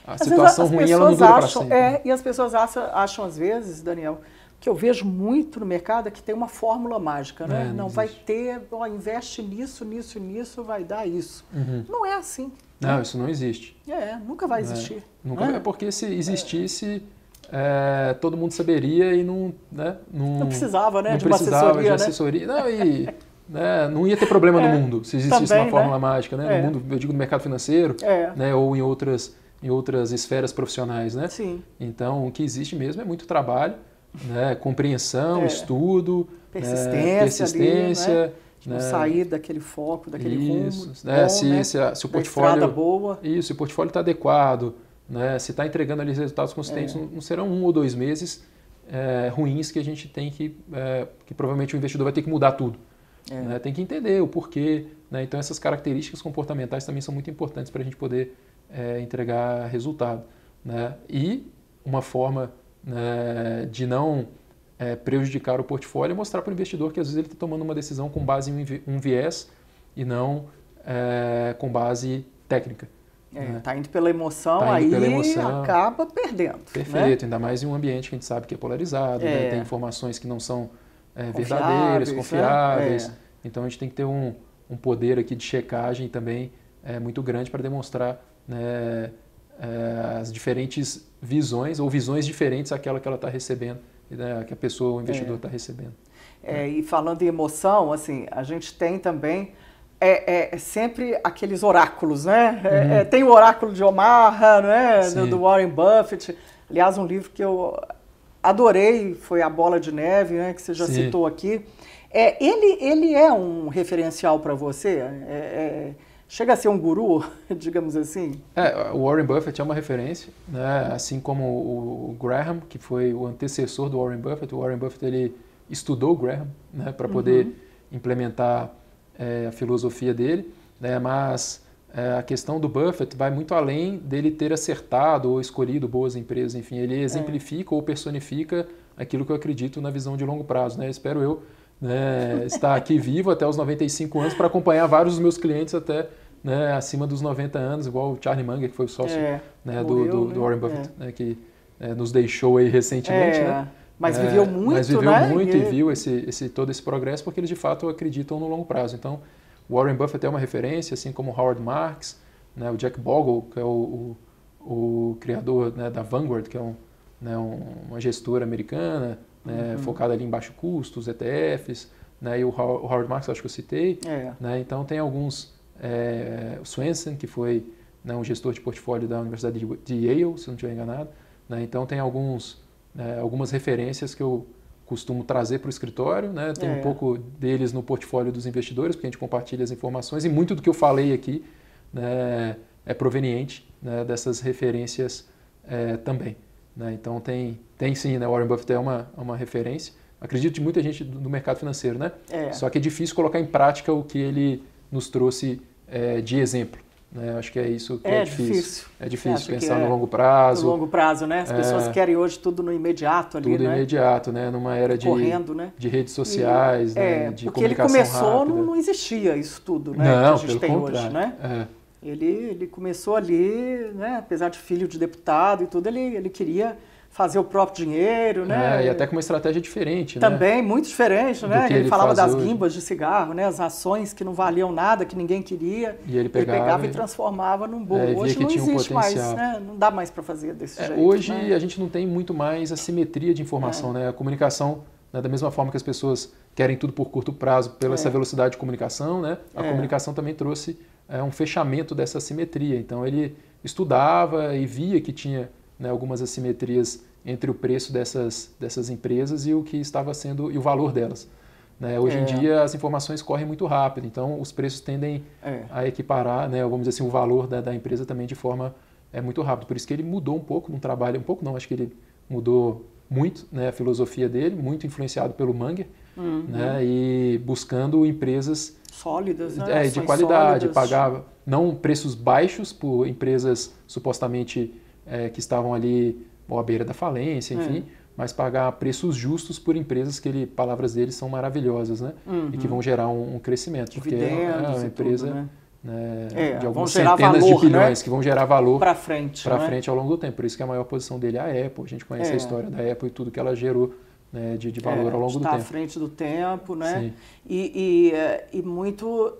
a às situação ruim ela não dura acham, sempre. Né? É, e as pessoas acham, acham, às vezes, Daniel, que eu vejo muito no mercado é que tem uma fórmula mágica, né? É, não, não vai ter, ó, investe nisso, nisso, nisso, vai dar isso. Uhum. Não é assim. Né? Não, né? isso não existe. É, nunca vai é, existir. É, nunca, né? é porque se existisse, é, todo mundo saberia e não, né, não, não precisava, né, não de precisava uma assessoria, de assessoria. Né? Não, e, né, não ia ter problema (laughs) é, no mundo se existisse também, uma né? fórmula né? mágica, né, é. no mundo, eu digo no mercado financeiro, é. né, ou em outras em outras esferas profissionais, né? Sim. Então, o que existe mesmo é muito trabalho, né? compreensão, é. estudo, persistência, né? persistência ali, né? Tipo, né? sair daquele foco, daquele isso, rumo. Né? se, né? se, se o portfólio. boa. Isso, se o portfólio está adequado, né? se está entregando ali resultados consistentes, é. não, não, serão um ou dois meses é, ruins que a gente tem que. É, que provavelmente o investidor vai ter que mudar tudo. É. Né? Tem que entender o porquê. Né? Então, essas características comportamentais também são muito importantes para a gente poder é, entregar resultado. Né? E uma forma né, de não é, prejudicar o portfólio é mostrar para o investidor que às vezes ele está tomando uma decisão com base em um viés e não é, com base técnica. Está é, né? Tá indo pela emoção, tá indo aí pela emoção. acaba perdendo. Né? Perfeito, ainda mais em um ambiente que a gente sabe que é polarizado, né? é. tem informações que não são é, verdadeiras, né? confiáveis. Então a gente tem que ter um, um poder aqui de checagem também é, muito grande para demonstrar né, é, as diferentes visões ou visões diferentes àquela que ela está recebendo, né, que a pessoa, o investidor está é. Tá recebendo. É, e falando em emoção, assim, a gente tem também é, é, é sempre aqueles oráculos, né? É, uhum. É, tem o oráculo de Omaha, né? Do, do, Warren Buffett. Aliás, um livro que eu adorei foi A Bola de Neve, né? Que você já Sim. citou aqui. É, ele, ele é um referencial para você? É, chega a ser um guru, (laughs) digamos assim? É, o Warren Buffett é uma referência, né? assim como o Graham, que foi o antecessor do Warren Buffett. O Warren Buffett ele estudou o Graham né? para poder uhum. implementar é, a filosofia dele, né? mas é, a questão do Buffett vai muito além dele ter acertado ou escolhido boas empresas, enfim, ele é. exemplifica é. ou personifica aquilo que eu acredito na visão de longo prazo, né? espero eu né, estar aqui vivo até os 95 anos para acompanhar vários dos meus clientes até né, acima dos 90 anos, igual o Charlie Munger, que foi o sócio é, né, morreu, do, do, do, né? Warren Buffett, é. né, que é, nos deixou aí recentemente. É, né? Mas é, viveu muito, Mas viveu né? muito e, viu esse, esse, todo esse progresso, porque eles de fato acreditam no longo prazo. Então, Warren Buffett é uma referência, assim como Howard Marks, né, o Jack Bogle, que é o, o, o criador né, da Vanguard, que é um, né, uma gestora americana, né, uhum. focada ali em baixo custo, os ETFs, né, e o Howard Marks, acho que eu citei. É. Né, então, tem alguns é, Swensen, que foi né, um gestor de portfólio da Universidade de Yale, se não estiver enganado. Né? Então tem alguns, é, algumas referências que eu costumo trazer para o escritório, né? tem é. um pouco deles no portfólio dos investidores, porque a gente compartilha as informações e muito do que eu falei aqui né, é proveniente né, dessas referências é, também. Né? Então tem, tem sim, né? Warren Buffett é uma, uma referência. Acredito de muita gente do, do mercado financeiro, né? É. Só que é difícil colocar em prática o que ele nos trouxe é, de exemplo. Né? Acho que é isso que é, é difícil. difícil. É difícil pensar no é longo prazo. No longo prazo, né? As é. pessoas querem hoje tudo no imediato ali, Tudo né? imediato, né? Numa era de, Correndo, né? de redes sociais, e, né? É, de porque comunicação ele começou, Não, não existia isso tudo, né? Não, que a gente tem contrário. hoje, né? Ele, ele começou ali, né? apesar de filho de deputado e tudo, ele, ele queria fazer o próprio dinheiro, né? É, e até com uma estratégia diferente, né? Também, muito diferente, né? Ele, ele, falava das hoje. guimbas de cigarro, né? As ações que não valiam nada, que ninguém queria. E ele pegava, ele pegava e transformava num bom. É, hoje não existe um mais, né? Não dá mais para fazer desse é, jeito. Hoje né? a gente não tem muito mais a simetria de informação, é. né? A comunicação, né? da mesma forma que as pessoas querem tudo por curto prazo, pela essa é. velocidade de comunicação, né? A é. comunicação também trouxe um fechamento dessa simetria. Então ele estudava e via que tinha né, algumas assimetrias entre o preço dessas, dessas empresas e o que estava sendo e o valor delas. Né? Hoje é. em dia as informações correm muito rápido, então os preços tendem é. a equiparar, né, vamos dizer assim, o valor da, da, empresa também de forma é, muito rápida. Por isso que ele mudou um pouco no trabalho, um pouco não, acho que ele mudou muito né, a filosofia dele, muito influenciado pelo Manger, uhum. né, e buscando empresas sólidas, né? é, de qualidade, sólidas. pagar não preços baixos por empresas supostamente é, que estavam ali ou à beira da falência, é. enfim, é. mas pagar preços justos por empresas que ele, palavras dele são maravilhosas, né? Uhum. E que uhum. vão gerar um, um crescimento, porque é, é uma, empresa tudo, né? Né, é, de algumas centenas valor, de né? bilhões né? que vão gerar valor para frente, para né? frente ao longo do tempo. Por isso que a maior posição dele é a Apple. A gente conhece a é. história da Apple e tudo que ela gerou. Né, de, de, valor ao longo do tá tempo. Está à frente do tempo, né? E, e, e muito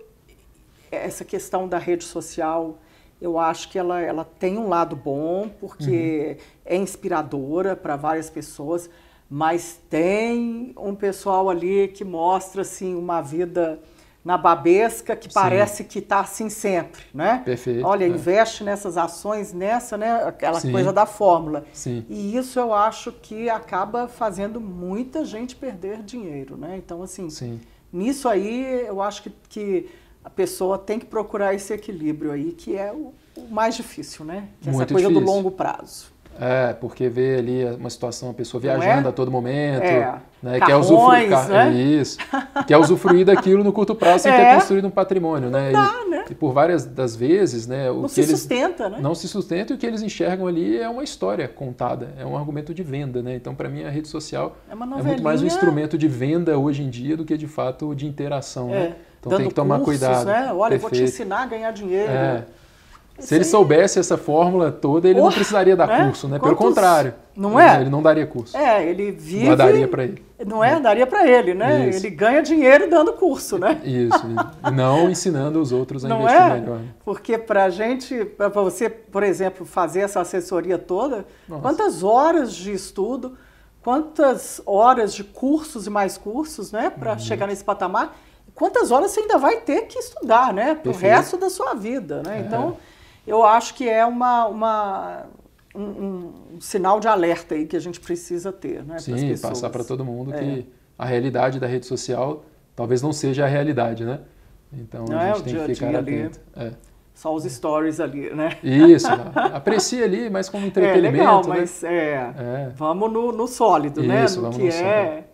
essa questão da rede social, eu acho que ela, ela tem um lado bom, porque uhum. é inspiradora para várias pessoas, mas tem um pessoal ali que mostra assim, uma vida na babesca que Sim. parece que está assim sempre, né? Perfeito. Olha, é. investe nessas ações, nessa, né? Aquela Sim. coisa da fórmula. Sim. E isso eu acho que acaba fazendo muita gente perder dinheiro, né? Então, assim, Sim. nisso aí eu acho que, que a pessoa tem que procurar esse equilíbrio aí, que é o, o mais difícil, né? Que é essa coisa difícil. do longo prazo. É, porque vê ali uma situação, a pessoa é? viajando é? a todo momento, é. né? quer usufruir, né? É isso, quer usufruir daquilo no curto prazo sem (laughs) é. ter construído um patrimônio, não né? Dá, e, né? E por várias das vezes, né? O não que se eles, sustenta, né? Não se sustenta e o que eles enxergam ali é uma história contada, é um argumento de venda, né? Então, para mim, a rede social é, é muito mais um instrumento de venda hoje em dia do que de fato de interação, né? Então dando tem que tomar cursos, cuidado. Né? Olha, eu vou te ensinar a ganhar dinheiro. É. Né? Se ele soubesse essa fórmula toda, ele não precisaria dar né? curso, né? Quantos... Pelo contrário. Não é? Ele não daria curso. É, ele vive. Não daria para ele. Não é? Daria para ele, né? Isso. Ele ganha dinheiro dando curso, né? (laughs) Isso. E não ensinando os outros a não investir é? melhor. Né? Porque para gente, para você, por exemplo, fazer essa assessoria toda, Nossa. quantas horas de estudo, quantas horas de cursos e mais cursos, né? Para chegar nesse patamar quantas horas você ainda vai ter que estudar, né? Pro Perfeito. resto da sua vida, né? É. Então, eu acho que é uma, uma um, um, sinal de alerta aí que a gente precisa ter, né? Sim, passar para todo mundo é. que a realidade da rede social talvez não seja a realidade, né? Então, não a é gente é, tem que ficar atento. Ali, é. Só os stories ali, né? Isso, aprecia ali, mas como entretenimento. (laughs) É legal, né? mas né? é, vamos no, no sólido, né? Isso, né? No vamos que no é... Sólido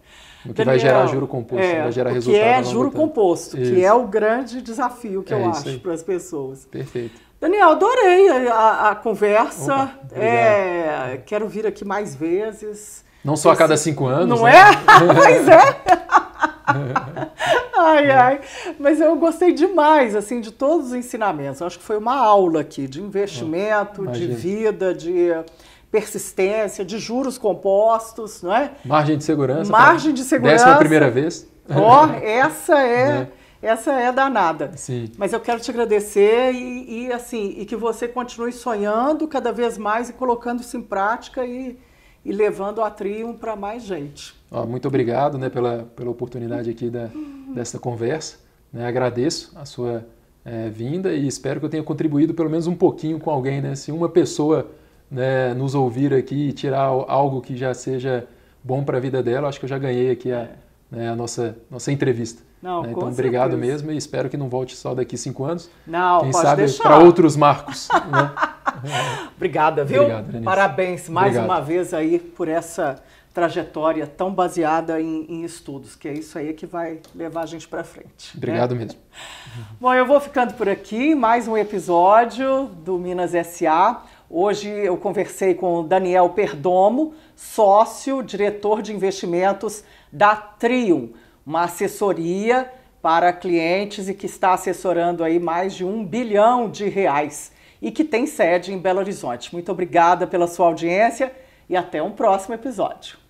o que Daniel, vai gerar juro composto, é, vai gerar resultado. É que é juro composto, isso. que é o grande desafio que é eu acho para as pessoas. Perfeito. Daniel, adorei a, a conversa. Opa, é, quero vir aqui mais vezes. Não só a cada cinco anos. Não né? é? (laughs) pois é. (laughs) ai, é. ai. Mas eu gostei demais, assim, de todos os ensinamentos. Eu acho que foi uma aula aqui de investimento, Imagina. de vida, de persistência, de juros compostos, não é? Margem de segurança. Margem de segurança. Décima primeira vez. Ó, oh, (laughs) essa é, é, essa é danada. Sim. Mas eu quero te agradecer e, e, assim e que você continue sonhando cada vez mais e colocando isso em prática e, e levando a Trium para mais gente. Oh, muito obrigado, né, pela, pela oportunidade aqui da, dessa conversa. Né, agradeço a sua é, vinda e espero que eu tenha contribuído pelo menos um pouquinho com alguém, né? Se uma pessoa né, nos ouvir aqui e tirar algo que já seja bom para a vida dela, acho que eu já ganhei aqui a, é. né, a nossa, nossa entrevista. Não, né? Então, obrigado certeza. mesmo e espero que não volte só daqui cinco anos. Não, Quem sabe para outros marcos. Né? (laughs) (laughs) Obrigada, viu? Obrigado, Parabéns mais obrigado. uma vez aí por essa trajetória tão baseada em, em, estudos, que é isso aí que vai levar a gente para frente. Né? Obrigado né? mesmo. (laughs) Bom, eu vou ficando por aqui, mais um episódio do Minas SA. Hoje eu conversei com o Daniel Perdomo, sócio, diretor de investimentos da Trium, uma assessoria para clientes e que está assessorando aí mais de um bilhão de reais e que tem sede em Belo Horizonte. Muito obrigada pela sua audiência e até um próximo episódio.